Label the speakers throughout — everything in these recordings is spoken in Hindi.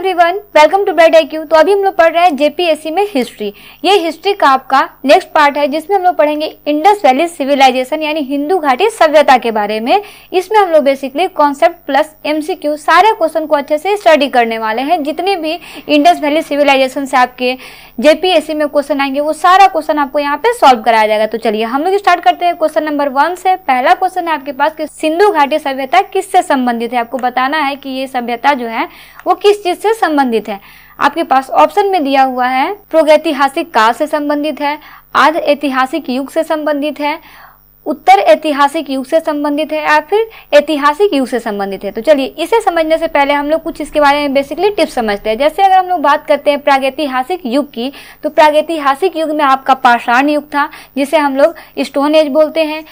Speaker 1: everyone welcome to bread I तो अभी हम लोग पढ़ रहे हैं जेपीएससी में हिस्ट्री ये हिस्ट्री का आपका नेक्स्ट पार्ट है जिसमें हम लोग पढ़ेंगे इंडस वैली सिविलाइजेशन यानी हिंदू घाटी सभ्यता के बारे में इसमें हम लोग बेसिकली कॉन्सेप्ट प्लस एमसीक्यू सारे क्वेश्चन को अच्छे से स्टडी करने वाले हैं जितने भी इंडस वैली सिविलाइजेशन से आपके जेपीएससी में क्वेश्चन आएंगे वो सारा क्वेश्चन आपको यहाँ पे सॉल्व कराया जाएगा तो चलिए हम लोग स्टार्ट करते हैं क्वेश्चन नंबर वन से पहला क्वेश्चन है आपके पास कि सिंधु घाटी सभ्यता किससे संबंधित है आपको बताना है कि ये सभ्यता जो है वो किस चीज से से संबंधित है आपके पास ऑप्शन में दिया हुआ है प्रोगैतिहासिक काल से संबंधित है आध ऐतिहासिक युग से संबंधित है उत्तर ऐतिहासिक युग से संबंधित है या फिर ऐतिहासिक युग से संबंधित है तो चलिए इसे समझने से पहले हम लोग कुछ इसके बारे में बेसिकली टिप्स समझते हैं जैसे अगर हम लोग बात करते हैं प्रागैतिहासिक युग की तो प्रागैतिहासिक युग में आपका पाषाण युग था जिसे हम लोग स्टोन एज बोलते हैं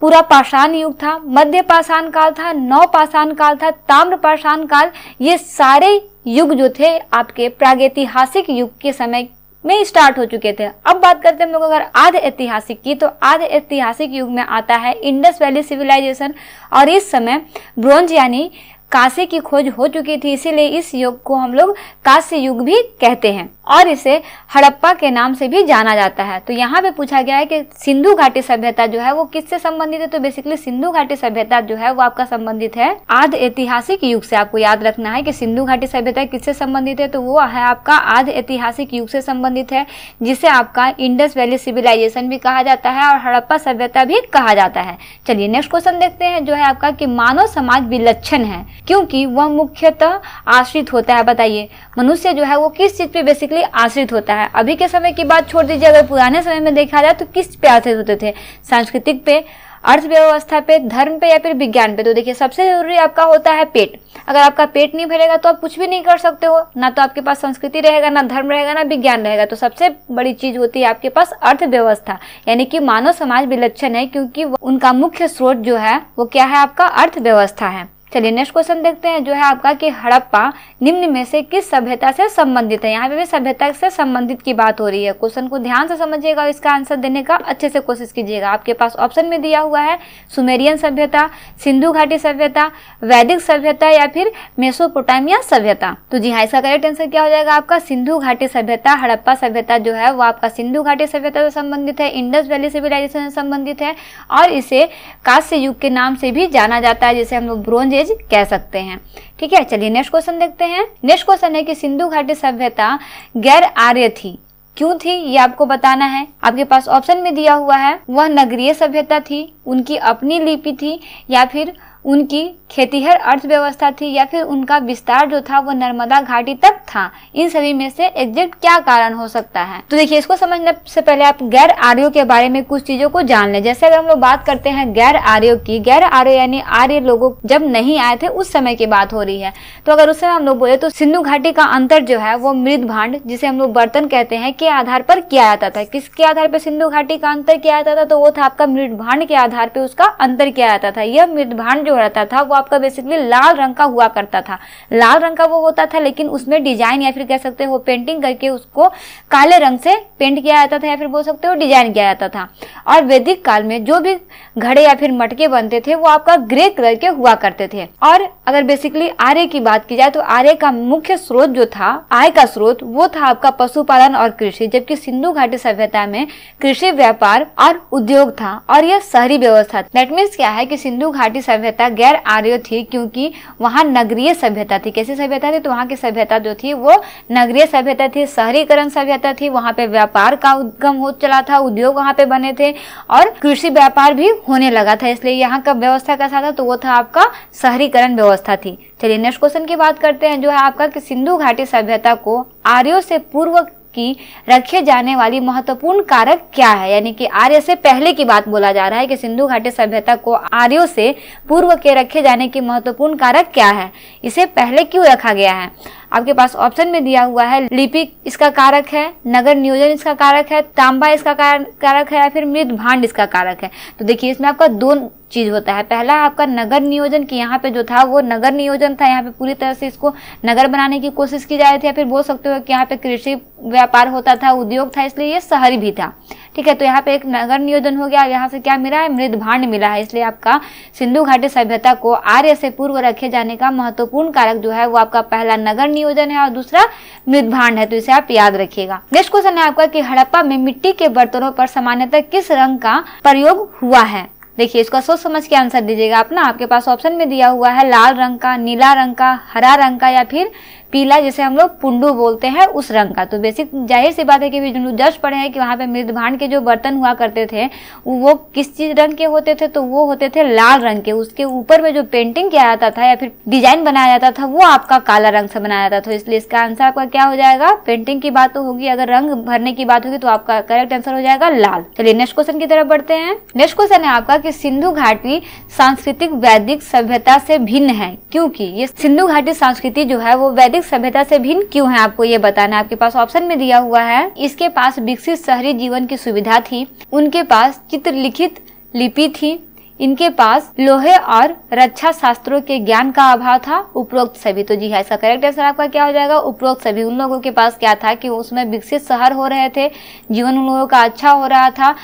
Speaker 1: पूरा पाषाण युग था मध्य पाषाण काल था नव पाषाण काल था ताम्र पाषाण काल ये सारे युग जो थे आपके प्रागैतिहासिक युग के समय में स्टार्ट हो चुके थे अब बात करते हैं हम लोग अगर आध ऐतिहासिक की तो आध ऐतिहासिक युग में आता है इंडस वैली सिविलाइजेशन और इस समय ब्रोंज यानी कांसे की खोज हो चुकी थी इसीलिए इस युग को हम लोग कांस्य युग भी कहते हैं और इसे हड़प्पा के नाम से भी जाना जाता है तो यहाँ पे पूछा गया है कि सिंधु घाटी सभ्यता जो है वो किससे संबंधित है तो बेसिकली सिंधु घाटी सभ्यता जो है वो आपका संबंधित है आध ऐतिहासिक युग से आपको याद रखना है कि सिंधु घाटी सभ्यता किससे संबंधित है तो वो है आपका आध ऐतिहासिक युग से संबंधित है जिसे आपका इंडस वैली सिविलाइजेशन भी कहा जाता है और हड़प्पा सभ्यता भी कहा जाता है चलिए नेक्स्ट क्वेश्चन देखते हैं जो है आपका की मानव समाज विलक्षण है क्योंकि वह मुख्यतः आश्रित होता है बताइए मनुष्य जो है वो किस चीज़ पे बेसिकली आश्रित होता है अभी के समय की बात छोड़ दीजिए अगर पुराने समय में देखा जाए तो किस पे आश्रित होते थे सांस्कृतिक पे अर्थव्यवस्था पे धर्म पे या फिर विज्ञान पे तो देखिए सबसे जरूरी आपका होता है पेट अगर आपका पेट नहीं भरेगा तो आप कुछ भी नहीं कर सकते हो ना तो आपके पास संस्कृति रहेगा ना धर्म रहेगा ना विज्ञान रहेगा तो सबसे बड़ी चीज होती है आपके पास अर्थव्यवस्था यानी कि मानव समाज विलक्षण है क्योंकि उनका मुख्य स्रोत जो है वो क्या है आपका अर्थव्यवस्था है चलिए नेक्स्ट क्वेश्चन देखते हैं जो है आपका कि हड़प्पा निम्न में से किस सभ्यता से संबंधित है यहाँ पे भी सभ्यता से संबंधित की बात हो रही है क्वेश्चन को ध्यान से समझिएगा इसका आंसर देने का अच्छे से कोशिश कीजिएगा आपके पास ऑप्शन में दिया हुआ है सुमेरियन सभ्यता सिंधु घाटी सभ्यता वैदिक सभ्यता या फिर मेसोपोटामिया सभ्यता तो जी हाँ इसका करेक्ट आंसर क्या हो जाएगा आपका सिंधु घाटी सभ्यता हड़प्पा सभ्यता जो है वो आपका सिंधु घाटी सभ्यता से संबंधित है इंडस वैली सिविलाइजेशन से संबंधित है और इसे कांस्य युग के नाम से भी जाना जाता है जिसे हम लोग ब्रोंज दस्तावेज कह सकते हैं ठीक है चलिए नेक्स्ट क्वेश्चन देखते हैं नेक्स्ट क्वेश्चन है कि सिंधु घाटी सभ्यता गैर आर्य थी क्यों थी ये आपको बताना है आपके पास ऑप्शन में दिया हुआ है वह नगरीय सभ्यता थी उनकी अपनी लिपि थी या फिर उनकी खेतीहर अर्थव्यवस्था थी या फिर उनका विस्तार जो था वो नर्मदा घाटी तक था इन सभी में से एग्जैक्ट क्या कारण हो सकता है तो देखिए इसको समझने से पहले आप गैर आर्यो के बारे में कुछ चीजों को जान लें जैसे अगर हम लोग बात करते हैं गैर आर्यो की गैर आर्यो यानी आर्य लोगों जब नहीं आए थे उस समय की बात हो रही है तो अगर उस समय हम लोग बोले तो सिंधु घाटी का अंतर जो है वो मृद भांड जिसे हम लोग बर्तन कहते हैं के आधार पर किया जाता था किसके आधार पर सिंधु घाटी का अंतर किया जाता था तो वो था आपका मृद भांड के आधार पर उसका अंतर किया जाता था यह मृद भांड जो जो रहता था वो आपका बेसिकली लाल रंग का हुआ करता था लाल रंग का वो होता था लेकिन उसमें डिजाइन या फिर कह सकते हो पेंटिंग करके उसको काले रंग से पेंट किया जाता था या फिर बोल सकते हो डिजाइन किया जाता था और वैदिक काल में जो भी घड़े या फिर मटके बनते थे वो आपका ग्रे कलर के हुआ करते थे और अगर बेसिकली आर्य की बात की जाए तो आर्य का मुख्य स्रोत जो था आय का स्रोत वो था आपका पशुपालन और कृषि जबकि सिंधु घाटी सभ्यता में कृषि व्यापार और उद्योग था और यह शहरी व्यवस्था दैट मीन्स क्या है कि सिंधु घाटी सभ्यता सभ्यता गैर आर्य थी क्योंकि वहाँ नगरीय सभ्यता थी कैसी सभ्यता थी तो वहाँ की सभ्यता जो थी वो नगरीय सभ्यता थी शहरीकरण सभ्यता थी वहाँ पे व्यापार का उद्गम हो चला था उद्योग वहाँ पे बने थे और कृषि व्यापार भी होने लगा था इसलिए यहाँ का व्यवस्था कैसा था तो वो था आपका शहरीकरण व्यवस्था थी चलिए नेक्स्ट क्वेश्चन की बात करते हैं जो है आपका कि सिंधु घाटी सभ्यता को आर्यों से पूर्व की रखे जाने वाली महत्वपूर्ण कारक क्या है यानी कि आर्य से पहले की बात बोला जा रहा है कि सिंधु घाटी सभ्यता को आर्यों से पूर्व के रखे जाने की महत्वपूर्ण कारक क्या है इसे पहले क्यों रखा गया है आपके पास ऑप्शन में दिया हुआ है लिपिक इसका कारक है नगर नियोजन इसका कारक है तांबा इसका कारक है या फिर मृद भांड इसका कारक है तो देखिए इसमें आपका दो चीज होता है पहला आपका नगर नियोजन की यहाँ पे जो था वो नगर नियोजन था यहाँ पे पूरी तरह से इसको नगर बनाने की कोशिश की जा रही थी या फिर बोल सकते हो कि यहाँ पे कृषि व्यापार होता था उद्योग था इसलिए ये शहरी भी था ठीक है तो यहाँ पे एक नगर नियोजन हो गया यहाँ से क्या मिला है मृद भांड मिला है इसलिए आपका सिंधु घाटी सभ्यता को आर्य से पूर्व रखे जाने का महत्वपूर्ण कारक जो है वो आपका पहला नगर नियोजन है और दूसरा मृद भांड है तो इसे आप याद रखिएगा नेक्स्ट क्वेश्चन है आपका की हड़प्पा में मिट्टी के बर्तनों पर सामान्यतः किस रंग का प्रयोग हुआ है देखिए इसका सोच समझ के आंसर दीजिएगा आप ना आपके पास ऑप्शन में दिया हुआ है लाल रंग का नीला रंग का हरा रंग का या फिर पीला जिसे हम लोग पुंडू बोलते हैं उस रंग का तो बेसिक जाहिर सी बात है कि हम लोग हैं कि वहाँ पे मृद भांड के जो बर्तन हुआ करते थे वो किस चीज रंग के होते थे तो वो होते थे लाल रंग के उसके ऊपर में जो पेंटिंग किया जाता था या फिर डिजाइन बनाया जाता था वो आपका काला रंग से बनाया जाता था तो इसलिए इसका आंसर आपका क्या हो जाएगा पेंटिंग की बात तो होगी अगर रंग भरने की बात होगी तो आपका करेक्ट आंसर हो जाएगा लाल चलिए नेक्स्ट क्वेश्चन की तरफ बढ़ते हैं नेक्स्ट क्वेश्चन है आपका की सिंधु घाटी सांस्कृतिक वैदिक सभ्यता से भिन्न है क्योंकि ये सिंधु घाटी संस्कृति जो है वो वैदिक आधुनिक सभ्यता से भिन्न क्यों है आपको ये बताना आपके पास ऑप्शन में दिया हुआ है इसके पास विकसित शहरी जीवन की सुविधा थी उनके पास चित्र लिखित लिपि थी इनके पास लोहे और रक्षा शास्त्रों के ज्ञान का अभाव था उपरोक्त सभी तो जी हाँ इसका करेक्ट आंसर आपका क्या हो जाएगा उपरोक्त सभी उन लोगों के पास क्या था कि उसमें विकसित शहर हो रहे थे जीवन उन लोगों का अच्छा हो रहा था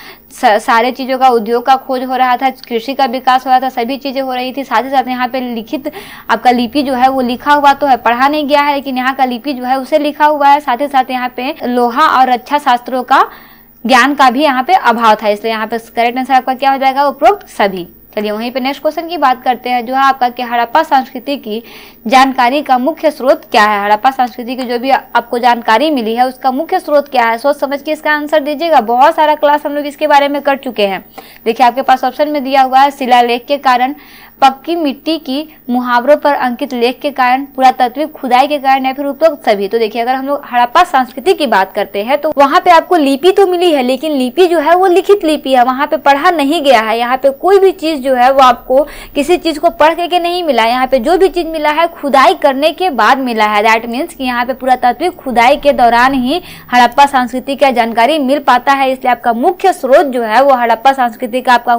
Speaker 1: सारे चीज़ों का उद्योग का खोज हो रहा था कृषि का विकास हो रहा था सभी चीज़ें हो रही थी साथ ही साथ यहाँ पे लिखित आपका लिपि जो है वो लिखा हुआ तो है पढ़ा नहीं गया है लेकिन यहाँ का लिपि जो है उसे लिखा हुआ है साथ ही साथ यहाँ पे लोहा और रक्षा शास्त्रों का ज्ञान का भी यहाँ पे अभाव था इसलिए यहाँ पे करेक्ट आंसर आपका क्या हो जाएगा उपरोक्त सभी चलिए वहीं पे नेक्स्ट क्वेश्चन की बात करते हैं जो है आपका कि हड़प्पा संस्कृति की जानकारी का मुख्य स्रोत क्या है हड़प्पा संस्कृति की जो भी आपको जानकारी मिली है उसका मुख्य स्रोत क्या है सोच समझ के इसका आंसर दीजिएगा बहुत सारा क्लास हम लोग इसके बारे में कर चुके हैं देखिए आपके पास ऑप्शन में दिया हुआ है शिलालेख के कारण पक्की मिट्टी की मुहावरों पर अंकित लेख के कारण पुरातात्विक खुदाई के कारण या फिर उपयोग सभी तो देखिए अगर हम लोग हड़प्पा संस्कृति की बात करते हैं तो वहाँ पे आपको लिपि तो मिली है लेकिन लिपि जो है वो लिखित लिपि है वहाँ पे पढ़ा नहीं गया है यहाँ पे कोई भी चीज जो है वो आपको किसी चीज को पढ़ के, के नहीं मिला यहाँ पे जो भी चीज मिला है खुदाई करने के बाद मिला है दैट मीन्स की यहाँ पे पुरातात्विक खुदाई के दौरान ही हड़प्पा संस्कृति का जानकारी मिल पाता है इसलिए आपका मुख्य स्रोत जो है वो हड़प्पा संस्कृति का आपका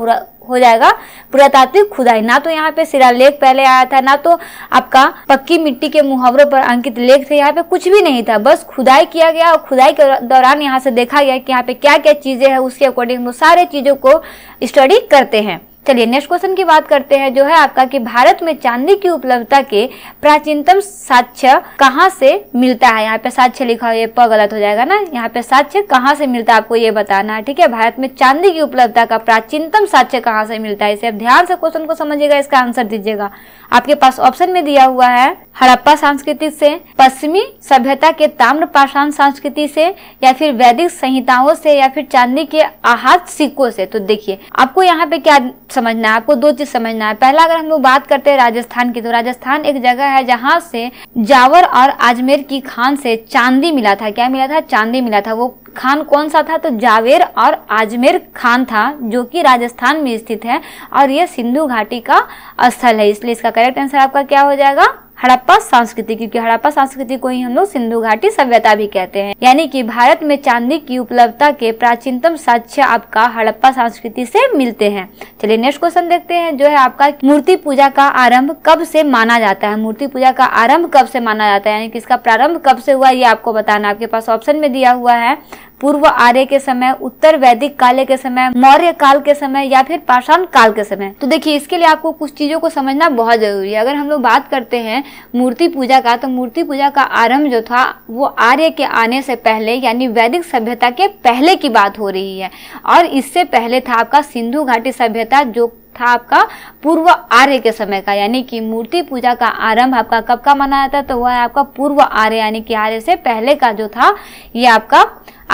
Speaker 1: हो जाएगा पुरातात्विक खुदाई ना तो यहाँ पे सिरा लेख पहले आया था ना तो आपका पक्की मिट्टी के मुहावरों पर अंकित लेख थे यहाँ पे कुछ भी नहीं था बस खुदाई किया गया और खुदाई के दौरान यहाँ से देखा गया कि यहाँ पे क्या क्या चीजें हैं उसके अकॉर्डिंग वो सारे चीजों को स्टडी करते हैं चलिए नेक्स्ट क्वेश्चन की बात करते हैं जो है आपका कि भारत में चांदी की उपलब्धता के प्राचीनतम साक्ष्य कहाँ से मिलता है यहाँ पे साक्ष्य लिखा हुआ ये प गलत हो जाएगा ना यहाँ पे साक्ष्य कहाँ से मिलता है आपको ये बताना है ठीक है भारत में चांदी की उपलब्धता का प्राचीनतम साक्ष्य कहाँ से मिलता है इसे आप ध्यान से क्वेश्चन को समझिएगा इसका आंसर दीजिएगा आपके पास ऑप्शन में दिया हुआ है हड़प्पा संस्कृति से पश्चिमी सभ्यता के ताम्र पाषाण संस्कृति से या फिर वैदिक संहिताओं से या फिर चांदी के आहत सिक्कों से तो देखिए आपको यहाँ पे क्या समझना है आपको दो चीज समझना है पहला अगर हम लोग बात करते हैं राजस्थान की तो राजस्थान एक जगह है जहाँ से जावर और अजमेर की खान से चांदी मिला था क्या मिला था चांदी मिला था वो खान कौन सा था तो जावेर और आजमेर खान था जो कि राजस्थान में स्थित है और यह सिंधु घाटी का स्थल है इसलिए इसका करेक्ट आंसर आपका क्या हो जाएगा हड़प्पा संस्कृति क्योंकि हड़प्पा संस्कृति को ही हम लोग सिंधु घाटी सभ्यता भी कहते हैं यानी कि भारत में चांदी की उपलब्धता के प्राचीनतम साक्ष्य आपका हड़प्पा संस्कृति से मिलते हैं चलिए नेक्स्ट क्वेश्चन देखते हैं जो है आपका मूर्ति पूजा का आरंभ कब से माना जाता है मूर्ति पूजा का आरंभ कब से माना जाता है यानी कि इसका प्रारंभ कब से हुआ ये आपको बताना आपके पास ऑप्शन में दिया हुआ है पूर्व आर्य के समय उत्तर वैदिक काल के समय मौर्य काल के समय या फिर पाषाण काल के समय तो देखिए इसके लिए आपको कुछ चीजों को समझना बहुत जरूरी है अगर हम लोग बात करते हैं मूर्ति पूजा का तो मूर्ति पूजा का आरंभ जो था वो आर्य के आने से पहले यानी वैदिक सभ्यता के पहले की बात हो रही है और इससे पहले था आपका सिंधु घाटी सभ्यता जो था आपका पूर्व आर्य के समय का यानी कि मूर्ति पूजा का आरंभ आपका कब का माना जाता है तो वह आपका पूर्व आर्य यानी कि आर्य से पहले का जो था ये आपका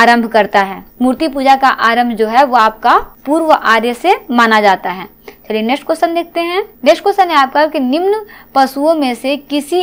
Speaker 1: आरंभ करता है मूर्ति पूजा का आरंभ जो है वो आपका पूर्व आर्य से माना जाता है चलिए नेक्स्ट क्वेश्चन देखते हैं नेक्स्ट क्वेश्चन है आपका कि निम्न पशुओं में से किसी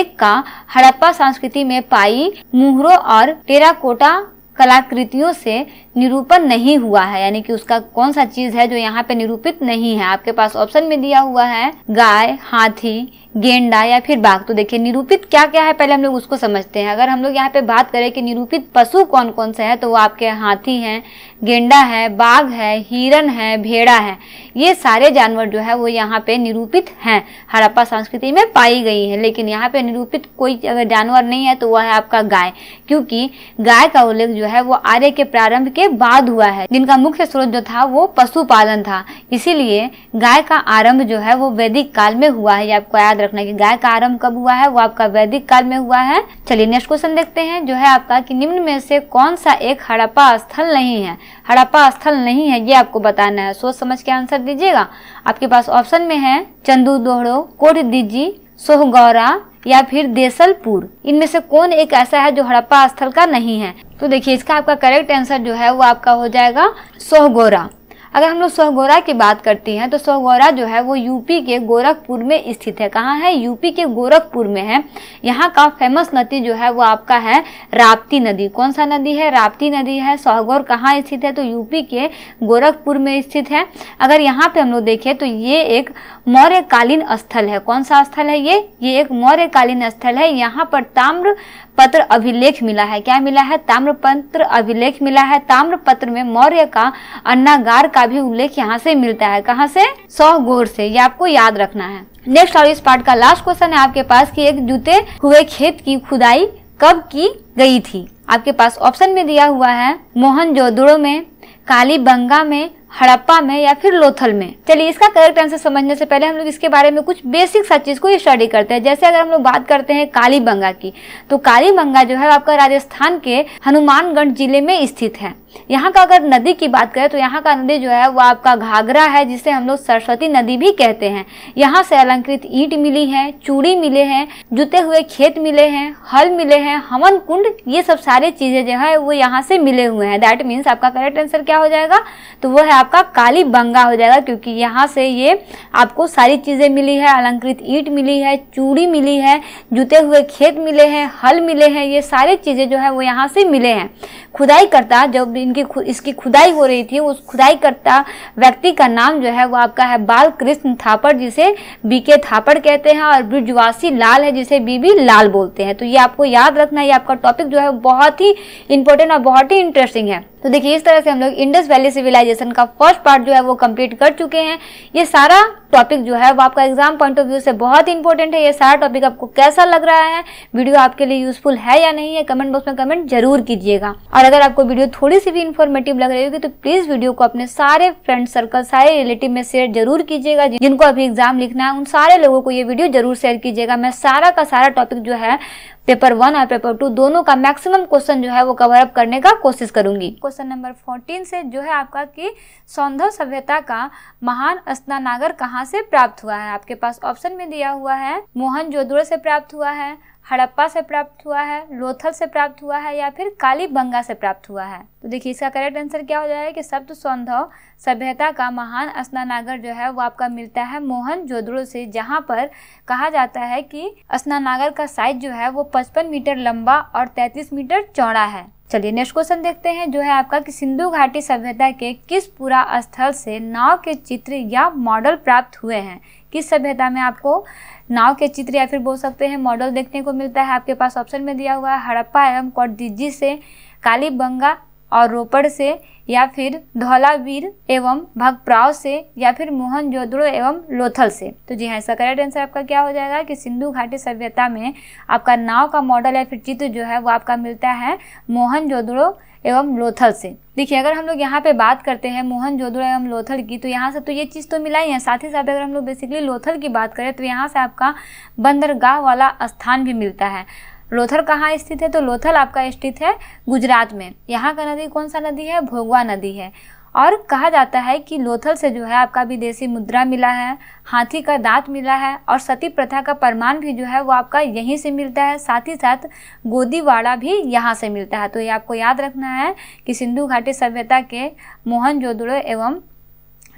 Speaker 1: एक का हड़प्पा संस्कृति में पाई मुहरों और टेराकोटा कलाकृतियों से निरूपण नहीं हुआ है यानी कि उसका कौन सा चीज है जो यहाँ पे निरूपित नहीं है आपके पास ऑप्शन में दिया हुआ है गाय हाथी गेंडा या फिर बाघ तो देखिए निरूपित क्या क्या है पहले हम लोग उसको समझते हैं अगर हम लोग यहाँ पे बात करें कि निरूपित पशु कौन कौन से हैं तो वो आपके हाथी हैं गेंडा है बाघ है हिरन है भेड़ा है ये सारे जानवर जो है वो यहाँ पे निरूपित हैं हड़प्पा संस्कृति में पाई गई है लेकिन यहाँ पे निरूपित कोई अगर जानवर नहीं है तो वह है आपका गाय क्योंकि गाय का उल्लेख जो है वो आर्य के प्रारंभ के बाद हुआ है जिनका मुख्य स्रोत जो था वो पशुपालन था इसीलिए गाय का आरंभ जो है वो वैदिक काल में हुआ है ये आपको याद रखना है कि गाय का आरंभ कब हुआ है वो आपका वैदिक काल में हुआ है चलिए नेक्स्ट क्वेश्चन देखते हैं जो है आपका कि निम्न में से कौन सा एक हड़प्पा स्थल नहीं है हड़प्पा स्थल नहीं है ये आपको बताना है सोच समझ के आंसर दीजिएगा आपके पास ऑप्शन में है चंदू दोहड़ो कोट दीजी सोहगौरा या फिर देसलपुर इनमें से कौन एक ऐसा है जो हड़प्पा स्थल का नहीं है तो देखिए इसका आपका करेक्ट आंसर जो है वो आपका हो जाएगा सोहगोरा अगर हम लोग सहगोरा की बात करते हैं तो सहगोरा जो है वो यूपी के गोरखपुर में स्थित है कहाँ है यूपी के गोरखपुर में है यहाँ का फेमस नदी जो है वो आपका है राप्ती नदी कौन सा नदी है राप्ती नदी है सहगोर कहाँ स्थित है तो यूपी के गोरखपुर में स्थित है अगर यहाँ पे हम लोग देखें तो ये एक मौर्यकालीन स्थल है कौन सा स्थल है ये ये एक मौर्यकालीन स्थल है यहाँ पर ताम्र पत्र अभिलेख मिला है क्या मिला है ताम्र पत्र अभिलेख मिला है ताम्र पत्र में मौर्य का अन्नागार का भी उल्लेख यहाँ से मिलता है कहाँ से सौ गोर से ये आपको याद रखना है नेक्स्ट और इस पार्ट का लास्ट क्वेश्चन है आपके पास की एक जूते हुए खेत की खुदाई कब की गई थी आपके पास ऑप्शन में दिया हुआ है जोदड़ो में कालीबंगा में हड़प्पा में या फिर लोथल में चलिए इसका करेक्ट आंसर समझने से पहले हम लोग इसके बारे में कुछ बेसिक सा चीज़ को स्टडी करते हैं जैसे अगर हम लोग बात करते हैं कालीबंगा की तो कालीबंगा जो है आपका राजस्थान के हनुमानगंज जिले में स्थित है यहाँ का अगर नदी की बात करें तो यहाँ का नदी जो है वो आपका घाघरा है जिसे हम लोग सरस्वती नदी भी कहते हैं यहाँ से अलंकृत ईट मिली है चूड़ी मिले हैं जुते हुए खेत मिले हैं हल मिले हैं हवन कुंड ये सब सारी चीज़ें जो है वो यहाँ से मिले हुए हैं दैट मीन्स आपका करेक्ट आंसर आंसर क्या हो जाएगा तो वो है आपका काली बंगा हो जाएगा क्योंकि यहाँ से ये आपको सारी चीज़ें मिली है अलंकृत ईट मिली है चूड़ी मिली है जुते हुए खेत मिले हैं हल मिले हैं ये सारी चीज़ें जो है वो यहाँ से मिले हैं खुदाई करता जब इनकी खु, इसकी खुदाई हो रही थी उस खुदाई करता व्यक्ति का नाम जो है वो आपका है बाल कृष्ण थापड़ जिसे बीके थापड़ कहते हैं और ब्रिजवासी लाल है जिसे बीबी लाल बोलते हैं तो ये आपको याद रखना ये आपका टॉपिक जो है बहुत ही इंपॉर्टेंट और बहुत ही इंटरेस्टिंग है तो देखिए इस तरह से हम लोग इंडस वैली सिविलाइजेशन का फर्स्ट पार्ट जो है वो कंप्लीट कर चुके हैं ये सारा टॉपिक जो है वो आपका एग्जाम पॉइंट ऑफ व्यू से बहुत इंपॉर्टेंट है ये सारा टॉपिक आपको कैसा लग रहा है वीडियो आपके लिए यूजफुल है या नहीं है कमेंट बॉक्स में कमेंट जरूर कीजिएगा और अगर आपको वीडियो थोड़ी सी भी इन्फॉर्मेटिव लग रही होगी तो प्लीज वीडियो को अपने सारे फ्रेंड सर्कल सारे रिलेटिव में शेयर जरूर कीजिएगा जिनको अभी एग्जाम लिखना है उन सारे लोगों को ये वीडियो जरूर शेयर कीजिएगा मैं सारा का सारा टॉपिक जो है पेपर वन और पेपर टू दोनों का मैक्सिमम क्वेश्चन जो है वो कवर अप करने का कोशिश करूंगी क्वेश्चन नंबर फोर्टीन से जो है आपका कि सौंधव सभ्यता का महान स्नानागर कहाँ से प्राप्त हुआ है आपके पास ऑप्शन में दिया हुआ है मोहन जोदड़ो से प्राप्त हुआ है हड़प्पा से प्राप्त हुआ है लोथल से प्राप्त हुआ है या फिर कालीबंगा से प्राप्त हुआ है तो देखिए इसका करेक्ट आंसर क्या हो जाएगा कि शब्द सौंधव सभ्यता का महान स्नानागर जो है वो आपका मिलता है मोहन जोदड़ो से जहाँ पर कहा जाता है कि स्नानागर का साइज जो है वो 55 मीटर लंबा और 33 मीटर चौड़ा है चलिए नेक्स्ट क्वेश्चन देखते हैं जो है आपका कि सिंधु घाटी सभ्यता के किस पूरा स्थल से नाव के चित्र या मॉडल प्राप्त हुए हैं किस सभ्यता में आपको नाव के चित्र या फिर बोल सकते हैं मॉडल देखने को मिलता है आपके पास ऑप्शन में दिया हुआ है हड़प्पा एवं कौटिजी से कालीबंगा और रोपड़ से या फिर धौलावीर एवं भगप्राव से या फिर मोहनजोदड़ो एवं लोथल से तो जी हाँ इसका करेक्ट आंसर आपका क्या हो जाएगा कि सिंधु घाटी सभ्यता में आपका नाव का मॉडल या फिर चित्र जो है वो आपका मिलता है मोहनजोदड़ो एवं लोथल से देखिए अगर हम लोग यहाँ पे बात करते हैं मोहन जोधड़ो एवं लोथल की तो यहाँ से तो ये चीज़ तो मिला ही है साथ ही साथ अगर हम लोग बेसिकली लोथल की बात करें तो यहाँ से आपका बंदरगाह वाला स्थान भी मिलता है लोथल कहाँ स्थित है तो लोथल आपका स्थित है गुजरात में यहाँ का नदी कौन सा नदी है भोगवा नदी है और कहा जाता है कि लोथल से जो है आपका विदेशी मुद्रा मिला है हाथी का दांत मिला है और सती प्रथा का प्रमाण भी जो है वो आपका यहीं से मिलता है साथ ही साथ गोदीवाड़ा भी यहाँ से मिलता है तो ये आपको याद रखना है कि सिंधु घाटी सभ्यता के मोहन जोदड़ो एवं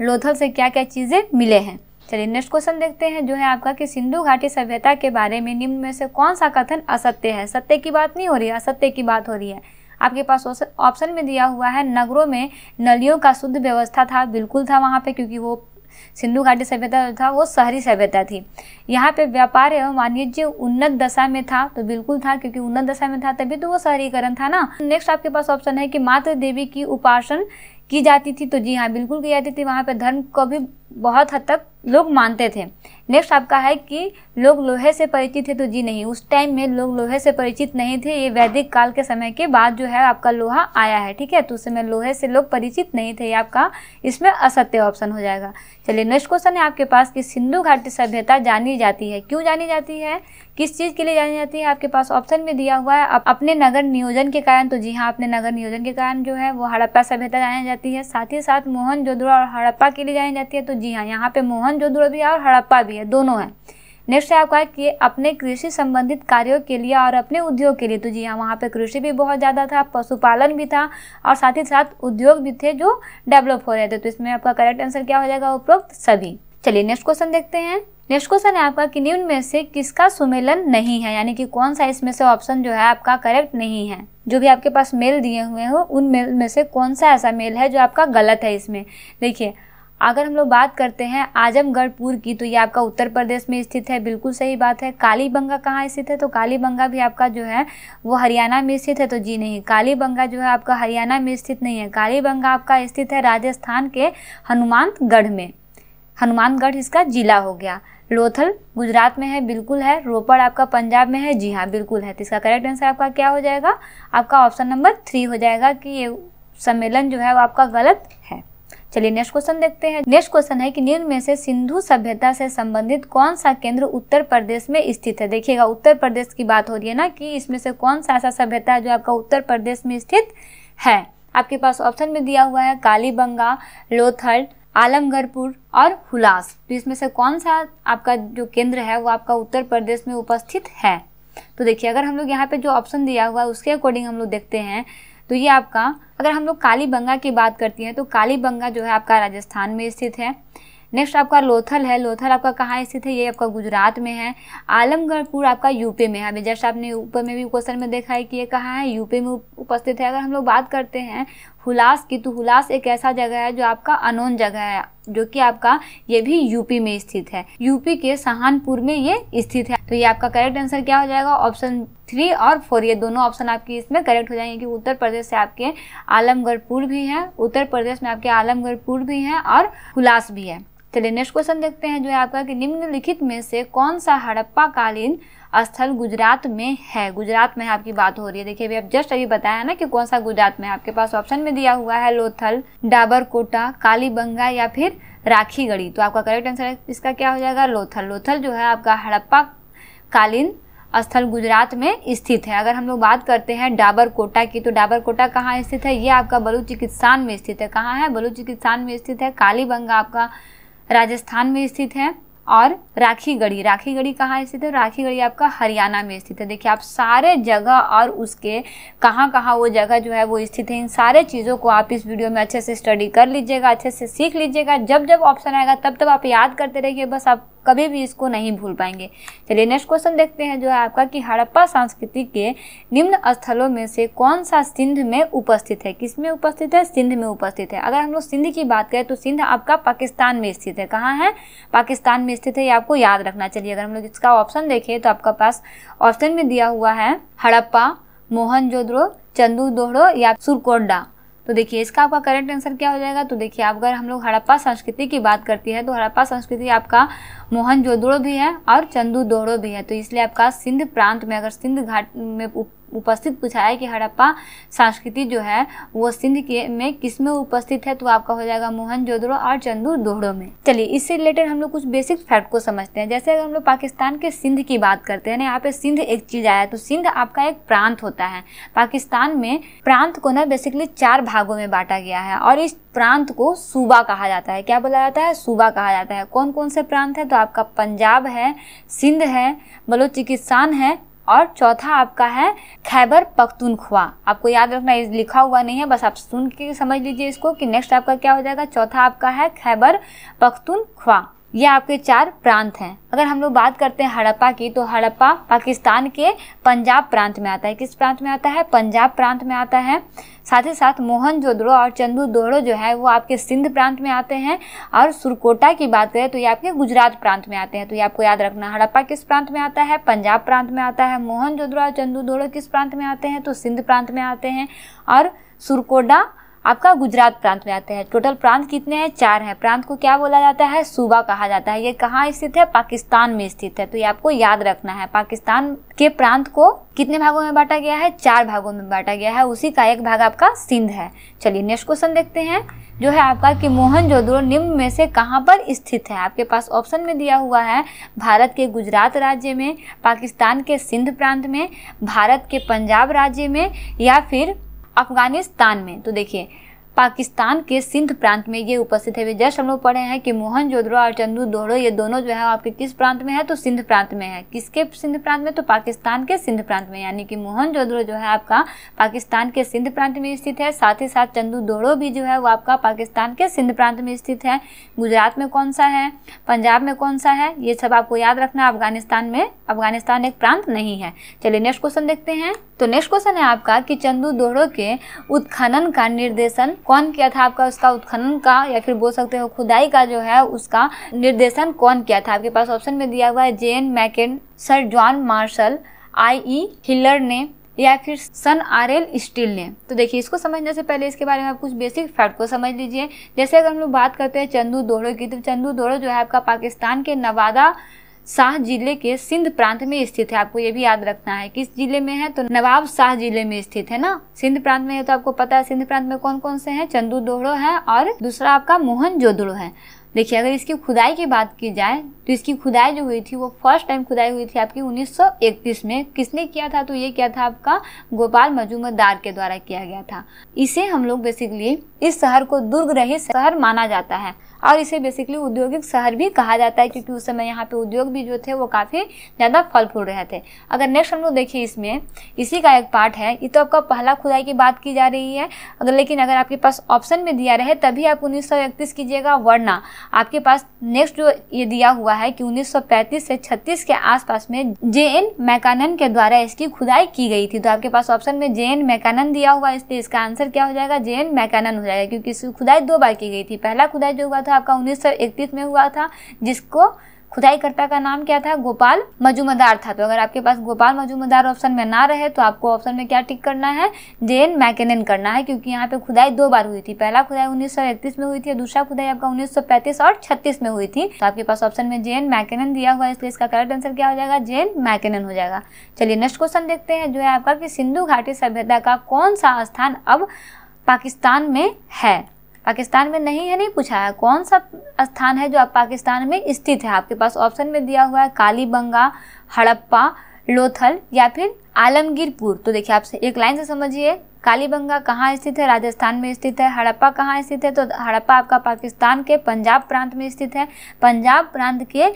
Speaker 1: लोथल से क्या क्या चीज़ें मिले हैं चलिए नेक्स्ट क्वेश्चन देखते हैं जो है आपका कि सिंधु घाटी सभ्यता के बारे में निम्न में से कौन सा कथन असत्य है सत्य की बात नहीं हो रही है असत्य की बात हो रही है आपके पास ऑप्शन में दिया हुआ है नगरों में नलियों का शुद्ध व्यवस्था था बिल्कुल था वहाँ पे क्योंकि वो सिंधु घाटी सभ्यता जो था वो शहरी सभ्यता थी यहाँ पे व्यापार एवं वाणिज्य उन्नत दशा में था तो बिल्कुल था क्योंकि उन्नत दशा में था तभी तो वो शहरीकरण था ना नेक्स्ट आपके पास ऑप्शन है कि मातृ देवी की उपासन की जाती थी तो जी हाँ बिल्कुल की जाती थी वहाँ पर धर्म को भी बहुत हद तक लोग मानते थे नेक्स्ट आपका है कि लोग लोहे से परिचित थे तो जी नहीं उस टाइम में लोग लोहे से परिचित नहीं थे ये वैदिक काल के समय के बाद जो है आपका लोहा आया है ठीक है तो उस समय लोहे से लोग परिचित नहीं थे ये आपका इसमें असत्य ऑप्शन हो जाएगा चलिए नेक्स्ट क्वेश्चन है आपके पास कि सिंधु घाटी सभ्यता जानी जाती है क्यों जानी जाती है किस चीज़ के लिए जानी जाती है आपके पास ऑप्शन में दिया हुआ है अपने नगर नियोजन के कारण तो जी हाँ अपने नगर नियोजन के कारण जो है वो हड़प्पा सभ्यता जानी जाती है साथ ही साथ मोहन जोदड़ा और हड़प्पा के लिए जानी जाती है तो जी हाँ यहाँ पे मोहन जोदड़ा भी है और हड़प्पा भी है दोनों है नेक्स्ट है आपका कि अपने कृषि संबंधित कार्यों के लिए और अपने उद्योग के लिए तो जी हाँ वहाँ पे कृषि भी बहुत ज़्यादा था पशुपालन भी था और साथ ही साथ उद्योग भी थे जो डेवलप हो रहे थे तो इसमें आपका करेक्ट आंसर क्या हो जाएगा उपरोक्त सभी चलिए नेक्स्ट क्वेश्चन देखते हैं नेक्स्ट क्वेश्चन है आपका कि निम्न में से किसका सुमेलन नहीं है यानी कि कौन सा इसमें से ऑप्शन जो है आपका करेक्ट नहीं है जो भी आपके पास मेल दिए हुए हो उन मेल में से कौन सा ऐसा मेल है जो आपका गलत है इसमें देखिए अगर हम लोग बात करते हैं आजमगढ़पुर की तो ये आपका उत्तर प्रदेश में स्थित है बिल्कुल सही बात है कालीबंगा कहाँ स्थित है तो कालीबंगा भी आपका जो है वो हरियाणा में स्थित है तो जी नहीं कालीबंगा जो है आपका हरियाणा में स्थित नहीं है कालीबंगा आपका स्थित है राजस्थान के हनुमानगढ़ में हनुमानगढ़ इसका जिला हो गया लोथल गुजरात में है बिल्कुल है रोपड़ आपका पंजाब में है जी हाँ बिल्कुल है तो इसका करेक्ट आंसर आपका क्या हो जाएगा आपका ऑप्शन नंबर थ्री हो जाएगा कि ये सम्मेलन जो है वो आपका गलत है चलिए नेक्स्ट क्वेश्चन देखते हैं नेक्स्ट क्वेश्चन है कि निम्न में से सिंधु सभ्यता से संबंधित कौन सा केंद्र उत्तर प्रदेश में स्थित है देखिएगा उत्तर प्रदेश की बात हो रही है ना कि इसमें से कौन सा ऐसा सभ्यता है जो आपका उत्तर प्रदेश में स्थित है आपके पास ऑप्शन में दिया हुआ है कालीबंगा लोथल आलमगढ़पुर और हुलास तो इसमें से कौन सा आपका जो केंद्र है वो आपका उत्तर प्रदेश में उपस्थित है तो देखिए अगर हम लोग यहाँ पे जो ऑप्शन दिया हुआ है उसके अकॉर्डिंग हम लोग देखते हैं तो ये आपका अगर हम लोग कालीबंगा की बात करती हैं तो कालीबंगा जो है आपका राजस्थान में स्थित है नेक्स्ट आपका लोथल है लोथल आपका कहाँ स्थित है ये आपका गुजरात में है आलमगढ़पुर आपका यूपी में है अभी जस्ट आपने ऊपर में भी क्वेश्चन में देखा है कि ये कहाँ है यूपी में उपस्थित है अगर हम लोग बात करते हैं हुलास की तो हुलास एक ऐसा जगह है जो आपका अनोन जगह है जो कि आपका ये भी यूपी में स्थित है यूपी के सहानपुर में ये स्थित है तो ये आपका करेक्ट आंसर क्या हो जाएगा ऑप्शन थ्री और फोर ये दोनों ऑप्शन आपकी इसमें करेक्ट हो जाएंगे कि उत्तर प्रदेश से आपके आलमगढ़पुर भी है उत्तर प्रदेश में आपके आलमगढ़पुर भी है और हुलास भी है चलिए नेक्स्ट क्वेश्चन देखते हैं जो है आपका कि निम्नलिखित में से कौन सा हड़प्पा कालीन स्थल गुजरात में है गुजरात में आपकी बात हो रही है देखिए अभी आप जस्ट अभी बताया ना कि कौन सा गुजरात में आपके पास ऑप्शन में दिया हुआ है लोथल डाबर काली कालीबंगा या फिर राखीगढ़ी तो आपका करेक्ट आंसर इसका क्या हो जाएगा लोथल लोथल जो है आपका हड़प्पा कालीन स्थल गुजरात में स्थित है अगर हम लोग बात करते हैं डाबर कोटा की तो डाबर कोटा कहाँ स्थित है ये आपका बलूचिकित्सान में स्थित है कहाँ है बलूचिकित्सान में स्थित है कालीबंगा आपका राजस्थान में स्थित है और राखी गढ़ी राखी गढ़ी कहाँ स्थित है राखी गढ़ी आपका हरियाणा में स्थित है देखिए आप सारे जगह और उसके कहाँ कहाँ वो जगह जो है वो स्थित है इन सारे चीज़ों को आप इस वीडियो में अच्छे से स्टडी कर लीजिएगा अच्छे से सीख लीजिएगा जब जब ऑप्शन आएगा तब तब आप याद करते रहिए बस आप कभी भी इसको नहीं भूल पाएंगे चलिए नेक्स्ट क्वेश्चन देखते हैं जो है आपका कि हड़प्पा संस्कृति के निम्न स्थलों में से कौन सा सिंध में उपस्थित है किस में उपस्थित है सिंध में उपस्थित है अगर हम लोग सिंध की बात करें तो सिंध आपका पाकिस्तान में स्थित है कहाँ है पाकिस्तान में स्थित है ये आपको याद रखना चाहिए अगर हम लोग इसका ऑप्शन देखें तो आपका पास ऑप्शन में दिया हुआ है हड़प्पा मोहन चंदू दोहड़ो या सुरकोड्डा तो देखिए इसका आपका करेक्ट आंसर क्या हो जाएगा तो देखिए अगर हम लोग हड़प्पा संस्कृति की बात करती है तो हड़प्पा संस्कृति आपका मोहन जोदड़ो भी है और चंदू दोड़ो भी है तो इसलिए आपका सिंध प्रांत में अगर सिंध घाट में उपस्थित पूछा है कि हड़प्पा संस्कृति जो है वो सिंध के में किस में उपस्थित है तो आपका हो जाएगा मोहन जोधड़ो और चंदू दोहड़ो में चलिए इससे रिलेटेड हम लोग कुछ बेसिक फैक्ट को समझते हैं जैसे अगर हम लोग पाकिस्तान के सिंध की बात करते हैं यहाँ पे सिंध एक चीज आया तो सिंध आपका एक प्रांत होता है पाकिस्तान में प्रांत को ना बेसिकली चार भागों में बांटा गया है और इस प्रांत को सूबा कहा जाता है क्या बोला जाता है सूबा कहा जाता है कौन कौन से प्रांत है तो आपका पंजाब है सिंध है बलोचिकिस्तान है और चौथा आपका है खैबर पख्तूनख्वा आपको याद रखना लिखा हुआ नहीं है बस आप सुन के समझ लीजिए इसको कि नेक्स्ट आपका क्या हो जाएगा चौथा आपका है खैबर पख्तूनख्वा ये आपके चार प्रांत हैं अगर हम लोग बात करते हैं हड़प्पा की तो हड़प्पा पाकिस्तान के पंजाब प्रांत में आता है किस प्रांत में आता है पंजाब प्रांत में आता है साथ ही साथ मोहनजोदड़ो और चंदू दोड़ो जो है वो आपके सिंध प्रांत में आते हैं और सुरकोटा की बात करें तो ये आपके गुजरात प्रांत में आते हैं तो ये आपको याद रखना हड़प्पा किस प्रांत में आता है पंजाब प्रांत में आता है मोहनजोदड़ो और चंदू किस प्रांत में आते हैं तो सिंध प्रांत में आते हैं और सुरकोडा आपका गुजरात प्रांत में आते हैं टोटल प्रांत कितने हैं चार हैं प्रांत को क्या बोला जाता है सूबा कहा जाता है ये कहाँ स्थित है पाकिस्तान में स्थित है तो ये आपको याद रखना है पाकिस्तान के प्रांत को कितने भागों में बांटा गया है चार भागों में बांटा गया है उसी का एक भाग आपका सिंध है चलिए नेक्स्ट क्वेश्चन देखते हैं जो है आपका कि जोदड़ो निम्न में से कहाँ पर स्थित है आपके पास ऑप्शन में दिया हुआ है भारत के गुजरात राज्य में पाकिस्तान के सिंध प्रांत में भारत के पंजाब राज्य में या फिर अफगानिस्तान में तो देखिए पाकिस्तान के सिंध प्रांत में ये उपस्थित है जस्ट हम लोग पढ़े हैं कि मोहन जोधरो और चंदू दोहरो ये दोनों जो है आपके किस प्रांत में है तो सिंध प्रांत में है किसके सिंध प्रांत में तो पाकिस्तान के सिंध प्रांत में यानी कि मोहन जोधरो जो है आपका पाकिस्तान के सिंध प्रांत में स्थित है साथ ही साथ चंदू दोहरो भी जो है वो आपका पाकिस्तान के सिंध प्रांत में स्थित है गुजरात में कौन सा है पंजाब में कौन सा है ये सब आपको याद रखना अफगानिस्तान में अफगानिस्तान एक प्रांत नहीं है चलिए नेक्स्ट क्वेश्चन देखते हैं तो नेक्स्ट क्वेश्चन है आपका कि चंदू दोहरो के उत्खनन का निर्देशन कौन किया था आपका उसका उत्खनन का या फिर बोल सकते हो खुदाई का जो है उसका निर्देशन कौन किया था आपके पास ऑप्शन में दिया हुआ है जेन मैकेन sir John Marshall I E Wheeler ने या फिर सन आर एल स्टील ने तो देखिए इसको समझने से पहले इसके बारे में आप कुछ बेसिक फैक्ट को समझ लीजिए जैसे अगर हम लोग बात करते हैं चंदू दोहरो की तो चंदू दोहरो जो है आपका पाकिस्तान के नवादा शाह जिले के सिंध प्रांत में स्थित है आपको ये भी याद रखना है किस जिले में है तो नवाब शाह जिले में स्थित है ना सिंध प्रांत में है तो आपको पता है सिंध प्रांत में कौन कौन से हैं चंदू दोहड़ो है और दूसरा आपका मोहन जोधड़ो है देखिए अगर इसकी खुदाई की बात की जाए तो इसकी खुदाई जो हुई थी वो फर्स्ट टाइम खुदाई हुई थी आपकी 1931 में किसने किया था तो ये किया था आपका गोपाल मजूमदार के द्वारा किया गया था इसे हम लोग बेसिकली इस शहर को दुर्ग रहित शहर माना जाता है और इसे बेसिकली औद्योगिक शहर भी कहा जाता है क्योंकि उस समय यहाँ पे उद्योग भी जो थे वो काफ़ी ज़्यादा फल फूल रहे थे अगर नेक्स्ट हम लोग देखिए इसमें इसी का एक पार्ट है ये तो आपका पहला खुदाई की बात की जा रही है अगर लेकिन अगर आपके पास ऑप्शन में दिया रहे तभी आप उन्नीस कीजिएगा वरना आपके पास नेक्स्ट जो ये दिया हुआ है कि उन्नीस से छत्तीस के आसपास में जे एन मैकानन के द्वारा इसकी खुदाई की गई थी तो आपके पास ऑप्शन में जे एन मैकानन दिया हुआ इसलिए इसका आंसर क्या हो जाएगा जे एन मैकानन हो जाएगा क्योंकि इसकी खुदाई दो बार की गई थी पहला खुदाई जो हुआ था आपका उन्नीस में हुआ था जिसको खुदाईकर्ता का नाम क्या था गोपाल मजूमदार था तो अगर आपके पास गोपाल मजूमदार ऑप्शन में ना रहे तो आपको ऑप्शन में क्या टिक करना है जेन मैकेनन करना है क्योंकि यहाँ पे खुदाई दो बार हुई थी पहला खुदाई 1931 में हुई थी और दूसरा खुदाई आपका 1935 और 36 में हुई थी तो आपके पास ऑप्शन में जेन मैकेनन दिया हुआ है इसलिए इसका करेक्ट आंसर क्या हो जाएगा जेन मैकेनन हो जाएगा चलिए नेक्स्ट क्वेश्चन देखते हैं जो है आपका कि सिंधु घाटी सभ्यता का कौन सा स्थान अब पाकिस्तान में है पाकिस्तान में नहीं है नहीं पूछा है कौन सा स्थान है जो आप पाकिस्तान में स्थित है आपके पास ऑप्शन में दिया हुआ है कालीबंगा हड़प्पा लोथल या फिर आलमगीरपुर तो देखिए आपसे एक लाइन से समझिए कालीबंगा कहाँ स्थित है राजस्थान में स्थित है हड़प्पा कहाँ स्थित है तो हड़प्पा आपका पाकिस्तान के पंजाब प्रांत में स्थित है पंजाब प्रांत के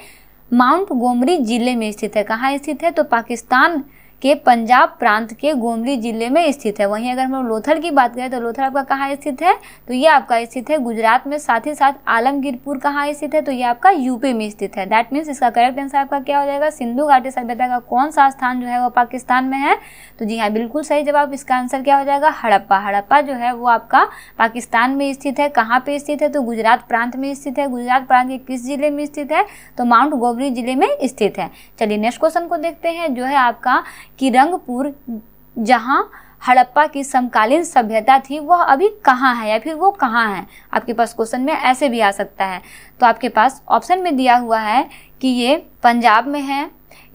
Speaker 1: माउंट गोमरी जिले में स्थित है कहाँ स्थित है तो पाकिस्तान के पंजाब प्रांत के गोमरी जिले में स्थित है वहीं अगर हम लोथल की बात करें तो लोथल आपका कहाँ स्थित है तो ये आपका स्थित है गुजरात में साथ ही साथ आलमगीरपुर कहाँ स्थित है तो ये आपका यूपी में स्थित है दैट मीन्स इसका करेक्ट आंसर आपका क्या हो जाएगा सिंधु घाटी सभ्यता का कौन सा स्थान जो है वो पाकिस्तान में है तो जी हाँ बिल्कुल सही जवाब इसका आंसर क्या हो जाएगा हड़प्पा हड़प्पा जो है वो आपका पाकिस्तान में स्थित है कहाँ पे स्थित है तो गुजरात प्रांत में स्थित है गुजरात प्रांत के किस जिले में स्थित है तो माउंट गोबरी जिले में स्थित है चलिए नेक्स्ट क्वेश्चन को देखते हैं जो है आपका कि रंगपुर जहाँ हड़प्पा की समकालीन सभ्यता थी वह अभी कहाँ है या फिर वो कहाँ है आपके पास क्वेश्चन में ऐसे भी आ सकता है तो आपके पास ऑप्शन में दिया हुआ है कि ये पंजाब में है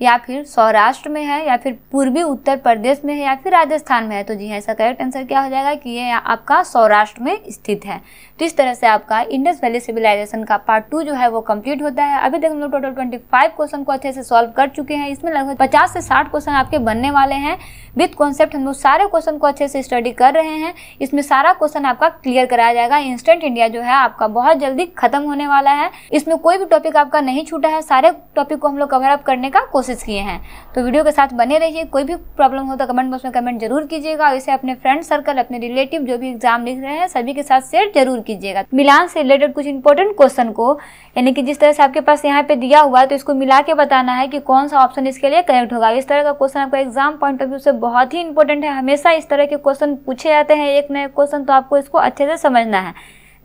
Speaker 1: या फिर सौराष्ट्र में है या फिर पूर्वी उत्तर प्रदेश में है या फिर राजस्थान में है तो जी हाँ इसका करेक्ट आंसर क्या हो जाएगा कि ये आपका सौराष्ट्र में स्थित है तो इस तरह से आपका इंडस वैली सिविलाइजेशन का पार्ट टू जो है वो कंप्लीट होता है अभी तक हम लोग टोटल ट्वेंटी फाइव क्वेश्चन को अच्छे से सॉल्व कर चुके हैं इसमें लगभग पचास से साठ क्वेश्चन आपके बनने वाले हैं विथ कॉन्सेप्ट हम लोग सारे क्वेश्चन को अच्छे से स्टडी कर रहे हैं इसमें सारा क्वेश्चन आपका क्लियर कराया जाएगा इंस्टेंट इंडिया जो है आपका बहुत जल्दी खत्म होने वाला है इसमें कोई भी टॉपिक आपका नहीं छूटा है सारे टॉपिक को हम लोग कवर अप करने का क्वेश्चन कोशिश किए हैं तो वीडियो के साथ बने रहिए कोई भी प्रॉब्लम हो तो कमेंट बॉक्स में कमेंट जरूर कीजिएगा और इसे अपने फ्रेंड सर्कल अपने रिलेटिव जो भी एग्जाम लिख रहे हैं सभी के साथ शेयर जरूर कीजिएगा मिलान से रिलेटेड कुछ इंपॉर्टेंट क्वेश्चन को यानी कि जिस तरह से आपके पास यहाँ पे दिया हुआ है तो इसको मिला के बताना है कि कौन सा ऑप्शन इसके लिए कनेक्ट होगा इस तरह का क्वेश्चन आपका एग्जाम पॉइंट ऑफ व्यू से बहुत ही इंपॉर्टेंट है हमेशा इस तरह के क्वेश्चन पूछे जाते हैं एक नए क्वेश्चन तो आपको इसको अच्छे से समझना है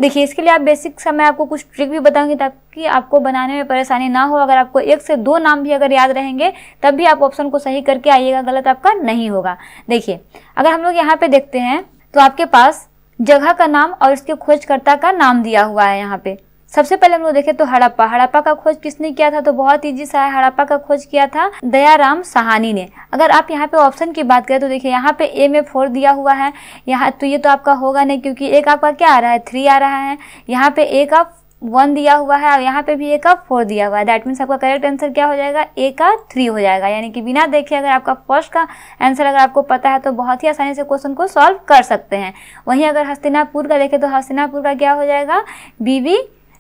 Speaker 1: देखिए इसके लिए आप बेसिक सा मैं आपको कुछ ट्रिक भी बताऊंगी ताकि आपको बनाने में परेशानी ना हो अगर आपको एक से दो नाम भी अगर याद रहेंगे तब भी आप ऑप्शन को सही करके आइएगा गलत आपका नहीं होगा देखिए अगर हम लोग यहाँ पे देखते हैं तो आपके पास जगह का नाम और इसके खोजकर्ता का नाम दिया हुआ है यहाँ पे सबसे पहले हम लोग देखें तो हड़प्पा हड़प्पा का खोज किसने किया था तो बहुत ईजी सा है हड़प्पा का खोज किया था दयाराम सहानी ने अगर आप यहाँ पे ऑप्शन की बात करें तो देखिए यहाँ पे ए में फोर दिया हुआ है यहाँ तो ये तो आपका होगा नहीं क्योंकि एक आपका क्या आ रहा है थ्री आ रहा है यहाँ पे ए का वन दिया हुआ है और यहाँ पे भी ए का फोर दिया हुआ है दैट मीन्स आपका करेक्ट आंसर क्या हो जाएगा ए का थ्री हो जाएगा यानी कि बिना देखे अगर आपका फर्स्ट का आंसर अगर आपको पता है तो बहुत ही आसानी से क्वेश्चन को सॉल्व कर सकते हैं वहीं अगर हस्तिनापुर का देखें तो हस्तिनापुर का क्या हो जाएगा बी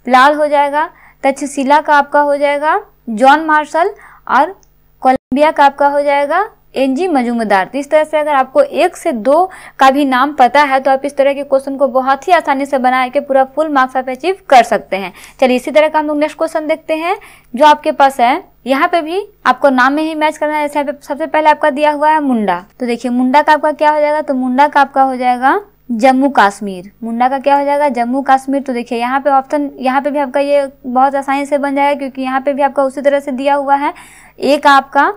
Speaker 1: लाल हो जाएगा तक्षशिला का आपका हो जाएगा जॉन मार्शल और कोलंबिया का आपका हो जाएगा एनजी मजूमदार तो इस तरह से अगर आपको एक से दो का भी नाम पता है तो आप इस तरह के क्वेश्चन को बहुत ही आसानी से बना के पूरा फुल मार्क्स आप अचीव कर सकते हैं चलिए इसी तरह का हम लोग नेक्स्ट क्वेश्चन देखते हैं जो आपके पास है यहाँ पे भी आपको नाम में ही मैच करना है जैसे सबसे पहले आपका दिया हुआ है मुंडा तो देखिए मुंडा का आपका क्या हो जाएगा तो मुंडा का आपका हो जाएगा जम्मू कश्मीर मुंडा का क्या हो जाएगा जम्मू कश्मीर तो देखिए यहाँ पे ऑप्शन यहाँ पे भी आपका ये बहुत आसानी से बन जाएगा क्योंकि यहाँ पे भी आपका उसी तरह से दिया हुआ है एक आपका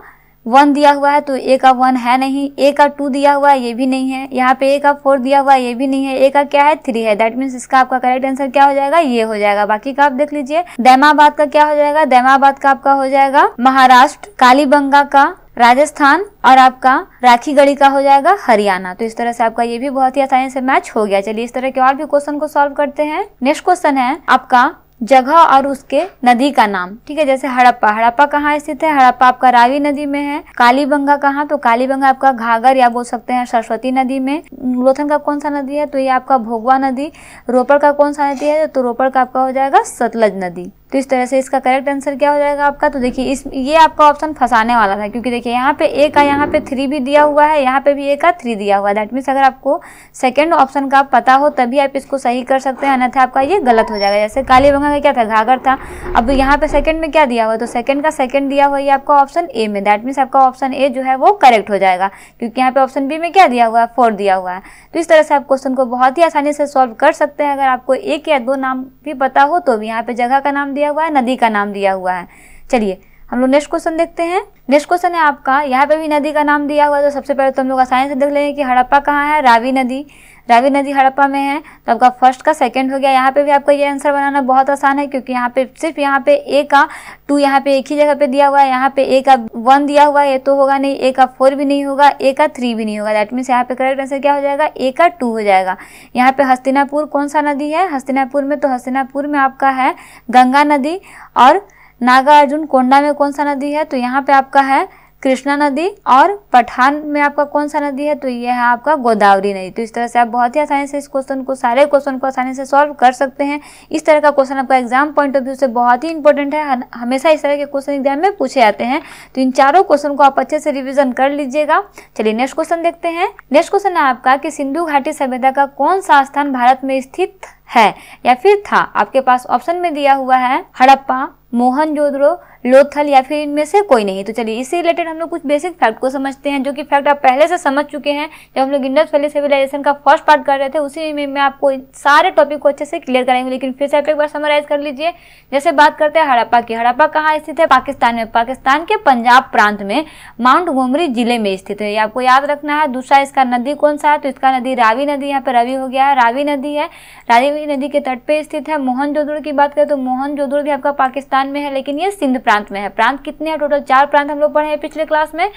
Speaker 1: वन दिया हुआ है तो ए का वन है नहीं ए का टू दिया हुआ है ये भी नहीं है यहाँ पे ए का फोर दिया हुआ है ये भी नहीं है ए का क्या है थ्री है दैट मीन्स इसका आपका करेक्ट आंसर क्या हो जाएगा ये हो जाएगा बाकी का आप देख लीजिए दैमाबाद का क्या हो जाएगा दैमाबाद का आपका हो जाएगा महाराष्ट्र कालीबंगा का राजस्थान और आपका राखी गढ़ी का हो जाएगा हरियाणा तो इस तरह से आपका ये भी बहुत ही आसानी से मैच हो गया चलिए इस तरह के और भी क्वेश्चन को सॉल्व करते हैं नेक्स्ट क्वेश्चन है आपका जगह और उसके नदी का नाम ठीक है जैसे हड़प्पा हड़प्पा कहाँ स्थित है हड़प्पा आपका रावी नदी में है कालीबंगा कहाँ तो कालीबंगा आपका घाघर या बोल सकते हैं सरस्वती नदी में लोथन का कौन सा नदी है तो ये आपका भोगवा नदी रोपड़ का कौन सा नदी है तो रोपड़ का आपका हो जाएगा सतलज नदी तो इस तरह से इसका करेक्ट आंसर क्या हो जाएगा आपका तो देखिए इस ये आपका ऑप्शन फंसाने वाला था क्योंकि देखिए यहाँ पे ए का यहाँ पे थ्री भी दिया हुआ है यहाँ पे भी ए का थ्री दिया हुआ है दैट मीन्स अगर आपको सेकेंड ऑप्शन का पता हो तभी आप इसको सही कर सकते हैं अन्यथा आपका ये गलत हो जाएगा जैसे काली बंगा का क्या था घाघर था अब यहाँ पे सेकेंड में क्या दिया हुआ तो सेकेंड का सेकेंड दिया हुआ ये आपका ऑप्शन ए में दैट मीन्स आपका ऑप्शन ए जो है वो करेक्ट हो जाएगा क्योंकि यहाँ पे ऑप्शन बी में क्या दिया हुआ है फोर दिया हुआ है तो इस तरह से आप क्वेश्चन को बहुत ही आसानी से सॉल्व कर सकते हैं अगर आपको एक या दो नाम भी पता हो तो भी यहाँ पे जगह का नाम दिया दिया हुआ है नदी का नाम दिया हुआ है चलिए हम लोग नेक्स्ट क्वेश्चन देखते हैं नेक्स्ट क्वेश्चन है आपका यहाँ पे भी नदी का नाम दिया हुआ है तो सबसे पहले तो हम लोग आसानी से देख लेंगे कि हड़प्पा कहाँ है रावी नदी रावी नदी हड़प्पा में है तो आपका फर्स्ट का सेकंड हो गया यहाँ पे भी आपका ये आंसर बनाना बहुत आसान है क्योंकि यहाँ पे सिर्फ यहाँ पे ए का टू यहाँ पे एक ही जगह पे दिया हुआ है यहाँ पे ए का वन दिया हुआ है तो होगा नहीं ए का फोर भी नहीं होगा ए का थ्री भी नहीं होगा दैट मीन्स यहाँ पे करेक्ट आंसर क्या हो जाएगा ए का टू हो जाएगा यहाँ पे हस्तिनापुर कौन सा नदी है हस्तिनापुर में तो हस्तिनापुर में आपका है गंगा नदी और नागार्जुन कोंडा में कौन सा नदी है तो यहाँ पे आपका है कृष्णा नदी और पठान में आपका कौन सा नदी है तो ये है आपका गोदावरी नदी तो इस तरह से आप बहुत ही आसानी से इस क्वेश्चन को सारे क्वेश्चन को आसानी से सॉल्व कर सकते हैं इस तरह का क्वेश्चन आपका एग्जाम पॉइंट ऑफ व्यू से बहुत ही इंपॉर्टेंट है हमेशा इस तरह के क्वेश्चन एग्जाम में पूछे आते हैं तो इन चारों क्वेश्चन को आप अच्छे से रिविजन कर लीजिएगा चलिए नेक्स्ट क्वेश्चन देखते हैं नेक्स्ट क्वेश्चन है आपका कि सिंधु घाटी सभ्यता का कौन सा स्थान भारत में स्थित है या फिर था आपके पास ऑप्शन में दिया हुआ है हड़प्पा मोहनजोदड़ो लोथल या फिर इनमें से कोई नहीं तो चलिए इससे रिलेटेड हम लोग कुछ बेसिक फैक्ट को समझते हैं जो कि फैक्ट आप पहले से समझ चुके हैं जब हम लोग इंडस वैली सिविलाइजेशन का फर्स्ट पार्ट कर रहे थे उसी में मैं आपको सारे टॉपिक को अच्छे से क्लियर करेंगे लेकिन फिर से आप एक बार समराइज कर लीजिए जैसे बात करते हैं हड़प्पा की हड़प्पा कहाँ स्थित है पाकिस्तान में पाकिस्तान के पंजाब प्रांत में माउंट गोमरी जिले में स्थित है आपको याद रखना है दूसरा इसका नदी कौन सा है तो इसका नदी रावी नदी यहाँ पर रवि हो गया है रावी नदी है रावी गोदावरी नदी के तट पे स्थित है मोहन की बात करें तो मोहन भी आपका पाकिस्तान में है लेकिन ये सिंध प्रांत में है प्रांत कितने हैं टोटल चार प्रांत हम लोग पढ़े हैं पिछले क्लास में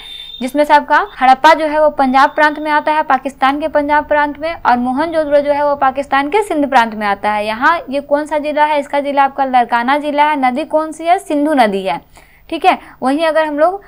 Speaker 1: जिसमें से आपका हड़प्पा जो है वो पंजाब प्रांत में आता है पाकिस्तान के पंजाब प्रांत में और मोहन जो है वो पाकिस्तान के सिंध प्रांत में आता है यहाँ ये कौन सा जिला है इसका जिला आपका लरकाना जिला है नदी कौन सी है सिंधु नदी है ठीक है वहीं अगर हम लोग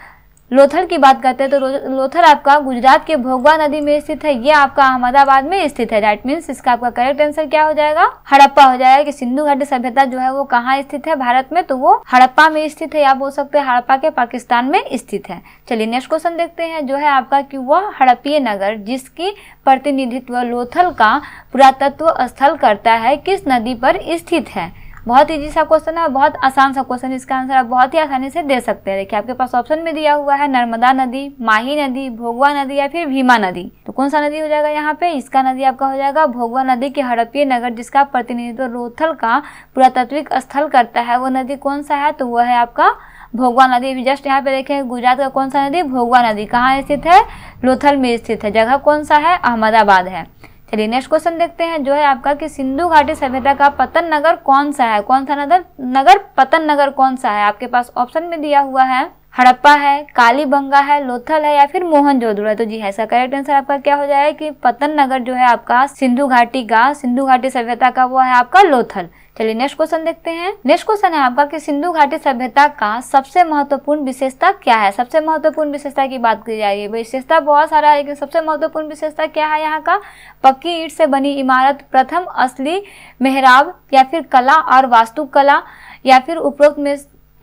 Speaker 1: लोथर की बात करते हैं तो लोथर आपका गुजरात के भोगवा नदी में स्थित है ये आपका अहमदाबाद में स्थित है राइट मीन्स इसका आपका करेक्ट आंसर क्या हो जाएगा हड़प्पा हो जाएगा कि सिंधु घाटी सभ्यता जो है वो कहाँ स्थित है भारत में तो वो हड़प्पा में स्थित है या बोल सकते हैं हड़प्पा के पाकिस्तान में स्थित है चलिए नेक्स्ट क्वेश्चन देखते हैं जो है आपका की वह हड़प्पीय नगर जिसकी प्रतिनिधित्व लोथल का पुरातत्व स्थल करता है किस नदी पर स्थित है बहुत ईजी सा क्वेश्चन है और बहुत आसान सा क्वेश्चन इसका आंसर आप बहुत ही आसानी से दे सकते हैं देखिए आपके पास ऑप्शन में दिया हुआ है नर्मदा नदी माही नदी भोगवा नदी या फिर भीमा नदी तो कौन सा नदी हो जाएगा यहाँ पे इसका नदी आपका हो जाएगा भोगवा नदी के हड़प्पीय नगर जिसका प्रतिनिधित्व रोथल का पुरातत्विक स्थल करता है वो नदी कौन सा है तो वह है आपका भोगवा नदी जस्ट यहाँ पे देखें गुजरात का कौन सा नदी भोगवा नदी कहाँ स्थित है लोथल में स्थित है जगह कौन सा है अहमदाबाद है चलिए नेक्स्ट क्वेश्चन देखते हैं जो है आपका कि सिंधु घाटी सभ्यता का पतन नगर कौन सा है कौन सा नगर नगर पतन नगर कौन सा है आपके पास ऑप्शन में दिया हुआ है हड़प्पा है कालीबंगा है लोथल है या फिर मोहनजोदड़ो है तो जी ऐसा करेक्ट आंसर आपका क्या हो जाएगा कि पतन नगर जो है आपका सिंधु घाटी का सिंधु घाटी सभ्यता का वो है आपका लोथल चलिए नेक्स्ट क्वेश्चन देखते हैं नेक्स्ट क्वेश्चन है आपका कि सिंधु घाटी सभ्यता का सबसे महत्वपूर्ण विशेषता क्या है सबसे महत्वपूर्ण विशेषता की बात की जा रही है विशेषता बहुत सारा है लेकिन सबसे महत्वपूर्ण विशेषता क्या है यहाँ का पक्की ईट से बनी इमारत प्रथम असली मेहराब या फिर कला और वास्तुकला या फिर उपरोक्त में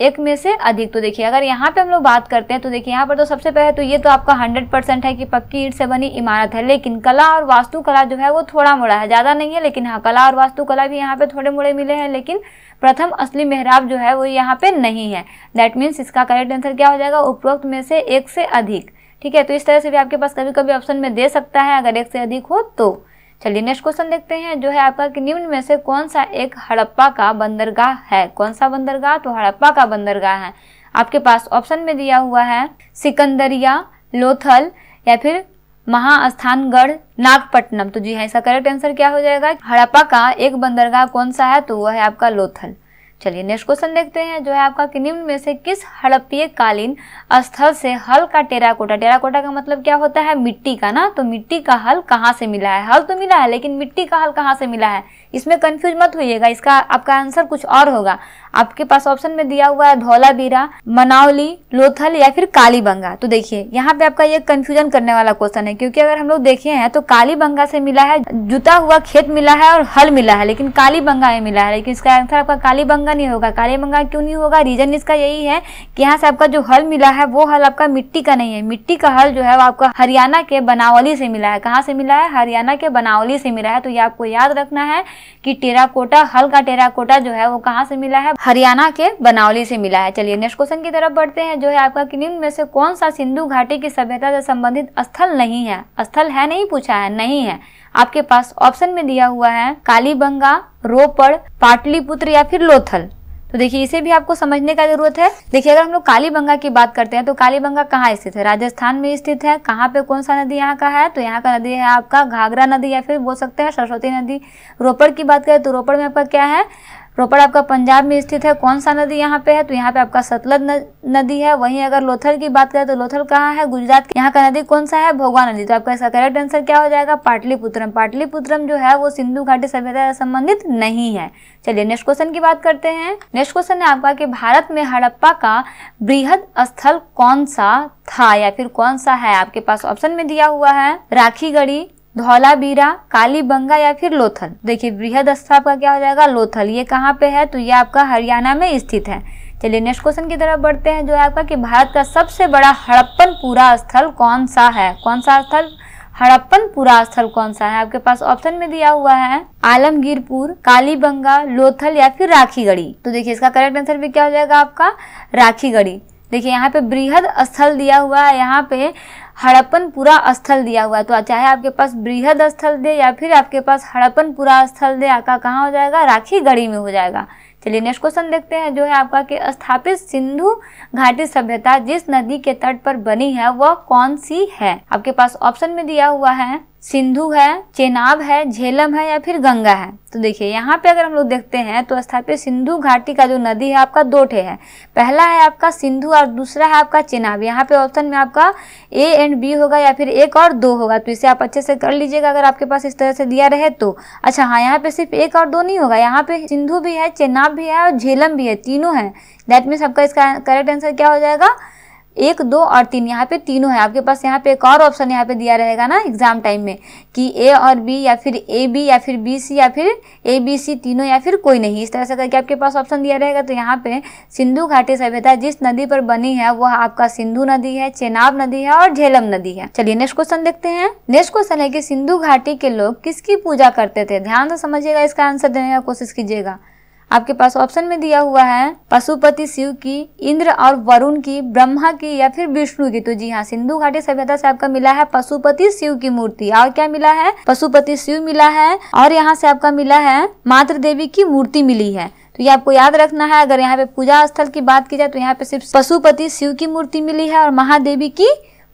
Speaker 1: एक में से अधिक तो देखिए अगर यहाँ पे हम लोग बात करते हैं तो देखिए यहाँ पर तो सबसे पहले तो ये तो आपका 100 परसेंट है कि पक्की ईट से बनी इमारत है लेकिन कला और वास्तुकला जो है वो थोड़ा मोड़ा है ज़्यादा नहीं है लेकिन हाँ कला और वास्तुकला भी यहाँ पे थोड़े मोड़े मिले हैं लेकिन प्रथम असली मेहराब जो है वो यहाँ पे नहीं है दैट मीन्स इसका करेक्ट आंसर क्या हो जाएगा उपरोक्त में से एक से अधिक ठीक है तो इस तरह से भी आपके पास कभी कभी ऑप्शन में दे सकता है अगर एक से अधिक हो तो चलिए नेक्स्ट क्वेश्चन देखते हैं जो है आपका कि निम्न में से कौन सा एक हड़प्पा का बंदरगाह है कौन सा बंदरगाह तो हड़प्पा का बंदरगाह है आपके पास ऑप्शन में दिया हुआ है सिकंदरिया लोथल या फिर महास्थानगढ़ नागपट्टनम तो जी हाँ इसका करेक्ट आंसर क्या हो जाएगा हड़प्पा का एक बंदरगाह कौन सा है तो वह है आपका लोथल चलिए नेक्स्ट क्वेश्चन देखते हैं जो है आपका कि निम्न में से किस हड़प्पीय कालीन स्थल से हल का टेराकोटा टेराकोटा का मतलब क्या होता है मिट्टी का ना तो मिट्टी का हल कहाँ से मिला है हल तो मिला है लेकिन मिट्टी का हल कहाँ से मिला है इसमें कंफ्यूज मत होइएगा इसका आपका आंसर कुछ और होगा आपके पास ऑप्शन में दिया हुआ है बीरा मनावली लोथल या फिर कालीबंगा तो देखिए यहाँ पे आपका ये कंफ्यूजन करने वाला क्वेश्चन है क्योंकि अगर हम लोग देखे हैं तो कालीबंगा से मिला है जुता हुआ खेत मिला है और हल मिला है लेकिन कालीबंगा में मिला है लेकिन इसका आंसर आपका कालीबंगा नहीं होगा कालीबंगा क्यों नहीं होगा रीजन इसका यही है कि यहाँ से आपका जो हल मिला है वो हल आपका मिट्टी का नहीं है मिट्टी का हल जो है वो आपका हरियाणा के बनावली से मिला है कहाँ से मिला है हरियाणा के बनावली से मिला है तो ये आपको याद रखना है कि टेराकोटा हल्का टेराकोटा जो है वो कहाँ से मिला है हरियाणा के बनावली से मिला है चलिए नेक्स्ट क्वेश्चन की तरफ बढ़ते हैं जो है आपका कि निम्न में से कौन सा सिंधु घाटी की सभ्यता से संबंधित स्थल नहीं है स्थल है नहीं पूछा है नहीं है आपके पास ऑप्शन में दिया हुआ है कालीबंगा रोपड़ पाटलिपुत्र या फिर लोथल तो देखिए इसे भी आपको समझने का जरूरत है देखिए अगर हम लोग कालीबंगा की बात करते हैं तो कालीबंगा कहाँ स्थित है राजस्थान में स्थित है कहाँ पे कौन सा नदी यहाँ का है तो यहाँ का नदी है आपका घाघरा नदी या फिर बोल सकते हैं सरस्वती नदी रोपड़ की बात करें तो रोपड़ में आपका क्या है रोपड़ आपका पंजाब में स्थित है कौन सा नदी यहाँ पे है तो यहाँ पे आपका सतलज नदी है वहीं अगर लोथल की बात करें तो लोथल कहाँ है गुजरात यहाँ का नदी कौन सा है भोगा नदी तो आपका इसका करेक्ट आंसर क्या हो जाएगा पाटलिपुत्रम पाटलिपुत्रम जो है वो सिंधु घाटी सभ्यता से संबंधित नहीं है चलिए नेक्स्ट क्वेश्चन की बात करते हैं नेक्स्ट क्वेश्चन है आपका की भारत में हड़प्पा का बृहद स्थल कौन सा था या फिर कौन सा है आपके पास ऑप्शन में दिया हुआ है राखी गढ़ी धौलाबीरा कालीबंगा या फिर लोथल देखिए बृहद स्थाप का क्या हो जाएगा लोथल ये कहाँ पे है तो ये आपका हरियाणा में स्थित है चलिए नेक्स्ट क्वेश्चन की तरफ बढ़ते हैं जो है आपका कि भारत का सबसे बड़ा हड़प्पन पूरा स्थल कौन सा है कौन सा स्थल हड़प्पन पूरा स्थल कौन सा है आपके पास ऑप्शन में दिया हुआ है आलमगीरपुर कालीबंगा लोथल या फिर राखीगढ़ी तो देखिए इसका करेक्ट आंसर भी क्या हो जाएगा आपका राखीगढ़ी देखिए यहाँ पे बृहद स्थल दिया हुआ है यहाँ पे हड़प्पन पूरा स्थल दिया हुआ है तो चाहे आपके पास बृहद स्थल दे या फिर आपके पास हड़प्पन पूरा स्थल दे आपका कहाँ हो जाएगा राखी गढ़ी में हो जाएगा चलिए नेक्स्ट क्वेश्चन देखते हैं जो है आपका कि स्थापित सिंधु घाटी सभ्यता जिस नदी के तट पर बनी है वह कौन सी है आपके पास ऑप्शन में दिया हुआ है सिंधु है चेनाब है झेलम है या फिर गंगा है तो देखिए यहाँ पे अगर हम लोग देखते हैं तो स्थापित सिंधु घाटी का जो नदी है आपका दो ठे है पहला है आपका सिंधु और दूसरा है आपका चेनाब यहाँ पे ऑप्शन में आपका ए एंड बी होगा या फिर एक और दो होगा तो इसे आप अच्छे से कर लीजिएगा अगर आपके पास इस तरह से दिया रहे तो अच्छा हाँ यहाँ पे सिर्फ एक और दो नहीं होगा यहाँ पे सिंधु भी है चेनाब भी है और झेलम भी है तीनों है दैट मीन्स आपका इसका करेक्ट आंसर क्या हो जाएगा एक दो और तीन यहाँ पे तीनों है आपके पास यहाँ पे एक और ऑप्शन यहाँ पे दिया रहेगा ना एग्जाम टाइम में कि ए और बी या फिर ए बी या फिर बी सी या फिर ए बी सी तीनों या फिर कोई नहीं इस तरह से करके आपके पास ऑप्शन दिया रहेगा तो यहाँ पे सिंधु घाटी सभ्यता जिस नदी पर बनी है वह आपका सिंधु नदी है चेनाब नदी है और झेलम नदी है चलिए नेक्स्ट क्वेश्चन देखते हैं नेक्स्ट क्वेश्चन है की सिंधु घाटी के लोग किसकी पूजा करते थे ध्यान से समझिएगा इसका आंसर देने का कोशिश कीजिएगा आपके पास ऑप्शन में दिया हुआ है पशुपति शिव की इंद्र और वरुण की ब्रह्मा की या फिर विष्णु की तो जी हाँ सिंधु घाटी सभ्यता से आपका मिला है पशुपति शिव की मूर्ति और क्या मिला है पशुपति शिव मिला है और यहाँ से आपका मिला है मातृ देवी की मूर्ति मिली है तो ये आपको याद रखना है अगर यहाँ पे पूजा स्थल की बात की जाए तो यहाँ पे सिर्फ पशुपति शिव की मूर्ति मिली है और महादेवी की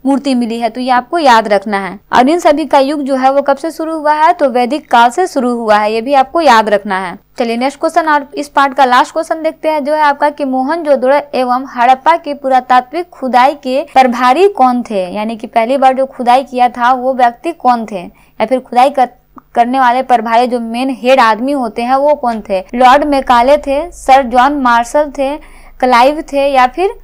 Speaker 1: मूर्ति मिली है तो ये आपको याद रखना है और इन सभी का युग जो है वो कब से शुरू हुआ है तो वैदिक काल से शुरू हुआ है ये भी आपको याद रखना है चलिए नेक्स्ट क्वेश्चन और इस पार्ट का लास्ट क्वेश्चन देखते हैं जो है आपका कि मोहनजोदड़ो एवं हड़प्पा के पुरातात्विक खुदाई के प्रभारी कौन थे यानी कि पहली बार जो खुदाई किया था वो व्यक्ति कौन थे या फिर खुदाई कर करने वाले प्रभारी जो मेन हेड आदमी होते हैं वो कौन थे लॉर्ड मेकाले थे सर जॉन मार्शल थे क्लाइव थे या फिर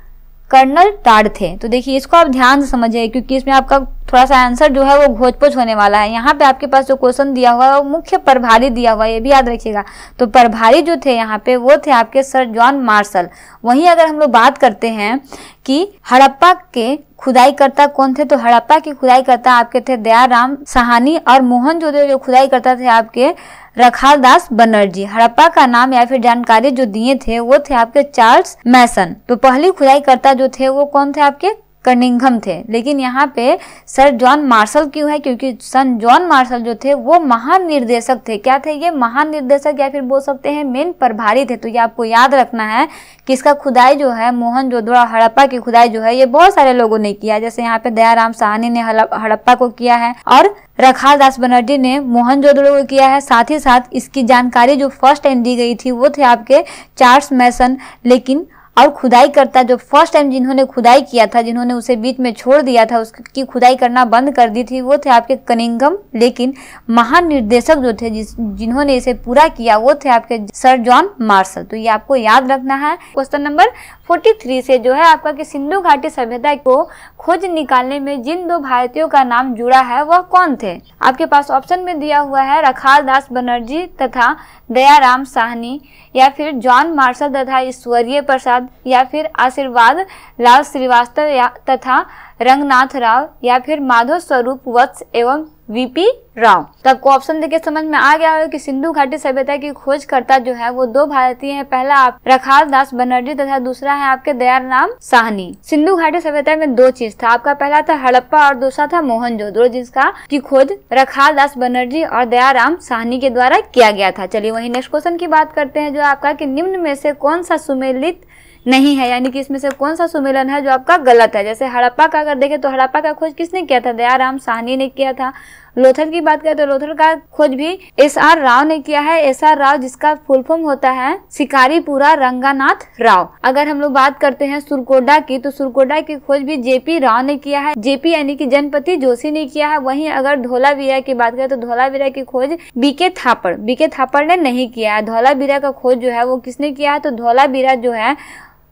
Speaker 1: कर्नल टाड थे तो देखिए इसको आप ध्यान से समझिए क्योंकि इसमें आपका थोड़ा सा आंसर जो है वो घोचपोच होने वाला है यहाँ पे आपके पास जो क्वेश्चन दिया हुआ है वो मुख्य प्रभारी दिया हुआ है ये भी याद रखिएगा तो प्रभारी जो थे यहाँ पे वो थे आपके सर जॉन मार्शल वहीं अगर हम लोग बात करते हैं कि हड़प्पा के खुदाई करता कौन थे तो हड़प्पा के खुदाई करता आपके थे दयाराम सहानी और मोहन जोदड़ो जो खुदाई करता थे आपके रखाल दास बनर्जी हड़प्पा का नाम या फिर जानकारी जो दिए थे वो थे आपके चार्ल्स मैसन तो पहली खुदाई करता जो थे वो कौन थे आपके कनिंघम थे लेकिन यहाँ पे सर जॉन मार्शल क्यों है क्योंकि सर जॉन मार्शल जो थे वो महान निर्देशक थे क्या थे ये महान निर्देशक या फिर बोल सकते हैं मेन प्रभारी थे तो ये आपको याद रखना है कि इसका खुदाई जो है मोहन जोदड़ा हड़प्पा की खुदाई जो है ये बहुत सारे लोगों ने किया जैसे यहाँ पे दयाराम सहनी ने हड़प्पा को किया है और रखाल दास बनर्जी ने मोहन जोदड़ो को किया है साथ ही साथ इसकी जानकारी जो फर्स्ट टाइम दी गई थी वो थे आपके चार्ल्स मैसन लेकिन और खुदाई करता जो फर्स्ट टाइम जिन्होंने खुदाई किया था जिन्होंने उसे बीच में छोड़ दिया था उसकी खुदाई करना बंद कर दी थी वो थे आपके कनिंगम लेकिन महान निर्देशक जो थे जिस जिन्होंने इसे पूरा किया वो थे आपके सर जॉन मार्शल तो ये आपको याद रखना है क्वेश्चन नंबर 43 से जो है आपका कि सिंधु घाटी सभ्यता को खोज निकालने में जिन दो भारतीयों का नाम जुड़ा है वह कौन थे आपके पास ऑप्शन में दिया हुआ है रखाल दास बनर्जी तथा दयाराम साहनी या फिर जॉन मार्शल तथा ईश्वरीय प्रसाद या फिर आशीर्वाद लाल श्रीवास्तव तथा रंगनाथ राव या फिर माधव स्वरूप वत्स एवं वीपी राव तो आपको ऑप्शन देखिए समझ में आ गया होगा कि सिंधु घाटी सभ्यता की खोजकर्ता जो है वो दो भारतीय हैं पहला आप रखाल दास बनर्जी तथा दूसरा है आपके दयाल राम साहनी सिंधु घाटी सभ्यता में दो चीज था आपका पहला था हड़प्पा और दूसरा था मोहन मोहनजोदड़ो जिसका की खोज रखाल दास बनर्जी और दया राम साहनी के द्वारा किया गया था चलिए वही नेक्स्ट क्वेश्चन की बात करते हैं जो आपका की निम्न में से कौन सा सुमेलित नहीं है यानी कि इसमें से कौन सा सुमेलन है जो आपका गलत है जैसे हड़प्पा का अगर देखें तो हड़प्पा का खोज किसने किया था दयाराम साहनी ने किया था लोथल की बात करें तो लोथल का खोज भी एस आर राव ने किया है एस आर राव जिसका फुल फॉर्म होता है शिकारीपुरा रंगानाथ राव अगर हम लोग बात करते हैं सुरकोडा की तो सुरकोडा की खोज भी जेपी राव ने किया है जेपी यानी कि जनपति जोशी ने किया है वहीं अगर धोलावीरा की बात करें तो धोलावीरा की खोज बीके थापड़ बीके थापड़ ने नहीं किया है धोलावीरा का खोज जो है वो किसने किया है तो धोलावीरा जो है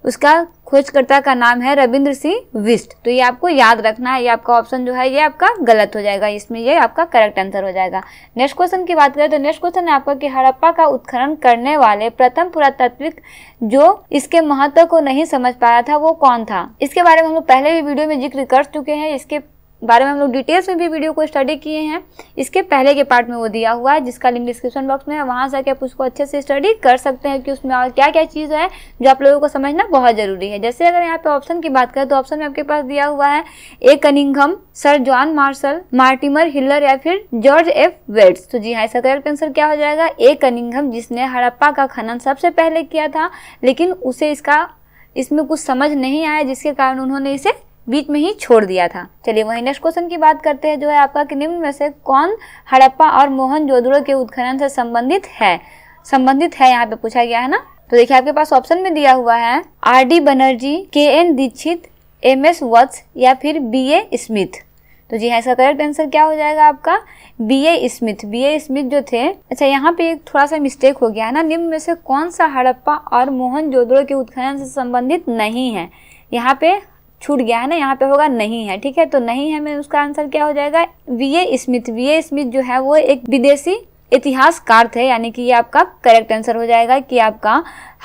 Speaker 1: उसका खोजकर्ता का नाम है रविंद्र सिंह विस्ट तो ये आपको याद रखना है ये आपका ऑप्शन जो है ये आपका गलत हो जाएगा इसमें ये आपका करेक्ट आंसर हो जाएगा नेक्स्ट क्वेश्चन की बात करें तो नेक्स्ट क्वेश्चन है आपका कि हड़प्पा का उत्खनन करने वाले प्रथम पुरातत्विक जो इसके महत्व को नहीं समझ पाया था वो कौन था इसके बारे में हम लोग पहले भी वीडियो में जिक्र कर चुके हैं इसके बारे में हम लोग डिटेल्स में भी वीडियो को स्टडी किए हैं इसके पहले के पार्ट में वो दिया हुआ है जिसका लिंक डिस्क्रिप्शन बॉक्स में है वहाँ से आप उसको अच्छे से स्टडी कर सकते हैं कि उसमें और क्या क्या चीज़ है जो आप लोगों को समझना बहुत ज़रूरी है जैसे अगर यहाँ पे ऑप्शन की बात करें तो ऑप्शन में आपके पास दिया हुआ है A Cunningham sir John Marshall Mortimer Wheeler या फिर जॉर्ज एफ वेड्स तो जी हाँ इसका करेक्ट आंसर क्या हो जाएगा ए कनिंगम जिसने हड़प्पा का खनन सबसे पहले किया था लेकिन उसे इसका इसमें कुछ समझ नहीं आया जिसके कारण उन्होंने इसे बीच में ही छोड़ दिया था चलिए वही नेक्स्ट क्वेश्चन की बात करते हैं जो है आपका कि निम्न में से कौन हड़प्पा और मोहन जोधड़ो के उत्खनन से संबंधित है संबंधित है यहाँ पे पूछा गया है ना तो देखिए आपके पास ऑप्शन में दिया हुआ है आर डी बनर्जी के एन दीक्षित एम एस वत्स या फिर बी ए स्मिथ तो जी हाँ इसका करेक्ट आंसर क्या हो जाएगा आपका B A Smith B A Smith जो थे अच्छा यहाँ पे एक थोड़ा सा मिस्टेक हो गया है ना निम्न में से कौन सा हड़प्पा और मोहन जोदड़ो के उत्खनन से संबंधित नहीं है यहाँ पे छूट गया है ना यहाँ पे होगा नहीं है ठीक है तो नहीं है मैं उसका आंसर क्या हो जाएगा V A Smith V A Smith जो है वो एक विदेशी इतिहासकार थे यानी कि ये आपका करेक्ट आंसर हो जाएगा कि आपका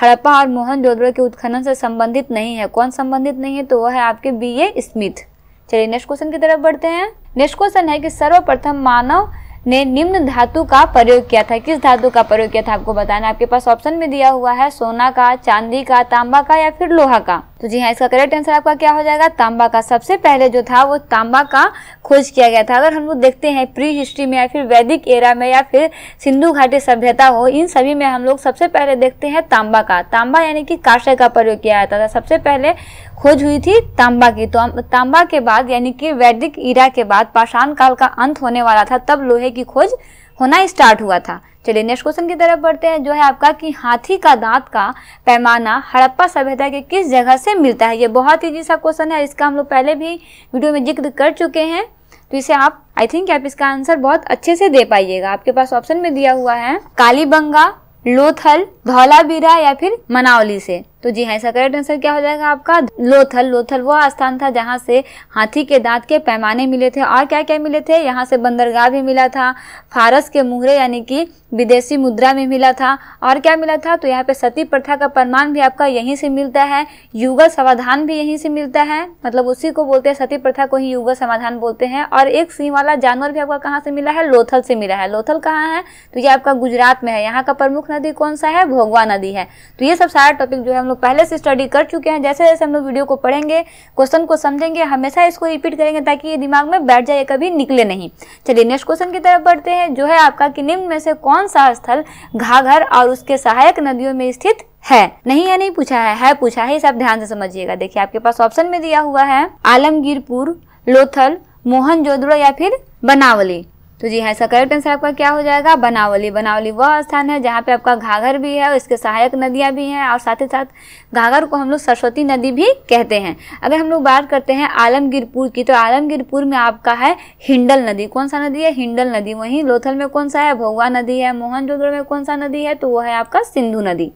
Speaker 1: हड़प्पा और मोहन मोहनजोदड़ो के उत्खनन से संबंधित नहीं है कौन संबंधित नहीं है तो वह है आपके बी ए स्मिथ चलिए नेक्स्ट क्वेश्चन की तरफ बढ़ते हैं नेक्स्ट क्वेश्चन है कि सर्वप्रथम मानव ने निम्न धातु का प्रयोग किया था किस धातु का प्रयोग किया था आपको बताना आपके पास ऑप्शन में दिया हुआ है सोना का चांदी का तांबा का या फिर लोहा का तो जी हाँ इसका करेक्ट आंसर आपका क्या हो जाएगा तांबा का सबसे पहले जो था वो तांबा का खोज किया गया था अगर हम लोग देखते हैं प्री हिस्ट्री में या फिर वैदिक एरा में या फिर सिंधु घाटी सभ्यता हो इन सभी में हम लोग सबसे पहले देखते हैं तांबा का तांबा यानी कि काशय का प्रयोग किया जाता था सबसे पहले खोज हुई थी तांबा की तो तांबा के बाद यानी कि वैदिक ईरा के बाद पाषाण काल का अंत होने वाला था तब लोहे की खोज होना स्टार्ट हुआ था चलिए नेक्स्ट क्वेश्चन की तरफ बढ़ते हैं जो है आपका कि हाथी का दांत का पैमाना हड़प्पा सभ्यता के किस जगह से मिलता है ये बहुत ईजी सा क्वेश्चन है इसका हम लोग पहले भी वीडियो में जिक्र कर चुके हैं तो इसे आप आई थिंक आप इसका आंसर बहुत अच्छे से दे पाइएगा आपके पास ऑप्शन में दिया हुआ है कालीबंगा लोथल धौलाबीरा या फिर मनावली से तो जी हाँ इसका करेक्ट आंसर क्या हो जाएगा आपका लोथल लोथल वो स्थान था जहाँ से हाथी के दांत के पैमाने मिले थे और क्या क्या मिले थे यहाँ से बंदरगाह भी मिला था फारस के मुहरे यानी कि विदेशी मुद्रा में मिला था और क्या मिला था तो यहाँ पे सती प्रथा का प्रमाण भी आपका यहीं से मिलता है युगल समाधान भी यहीं से मिलता है मतलब उसी को बोलते हैं सती प्रथा को ही युगल समाधान बोलते हैं और एक सिंह वाला जानवर भी आपका कहाँ से मिला है लोथल से मिला है लोथल कहाँ है तो ये आपका गुजरात में है यहाँ का प्रमुख नदी कौन सा है भोगवा नदी है तो ये सब सारा टॉपिक जो है हम लोग पहले से स्टडी कर चुके हैं जैसे जैसे हम लोग वीडियो को पढ़ेंगे क्वेश्चन को समझेंगे हमेशा इसको रिपीट करेंगे ताकि ये दिमाग में बैठ जाए कभी निकले नहीं चलिए नेक्स्ट क्वेश्चन की तरफ बढ़ते हैं जो है आपका कि निम्न में से कौन सा स्थल घाघर और उसके सहायक नदियों में स्थित है नहीं या नहीं पूछा है है पूछा है सब ध्यान से समझिएगा देखिए आपके पास ऑप्शन में दिया हुआ है आलमगीरपुर लोथल मोहन या फिर बनावली तो जी हाँ इसका करेक्ट आंसर आपका क्या हो जाएगा बनावली बनावली वह स्थान है जहाँ पे आपका घाघर भी है और इसके सहायक नदियाँ भी हैं और साथ ही साथ घाघर को हम लोग सरस्वती नदी भी कहते हैं अगर हम लोग बात करते हैं आलमगीरपुर की तो आलमगीरपुर में आपका है हिंडल नदी कौन सा नदी है हिंडल नदी वहीं लोथल में कौन सा है भौवा नदी है मोहन में कौन सा नदी है तो वो है आपका सिंधु नदी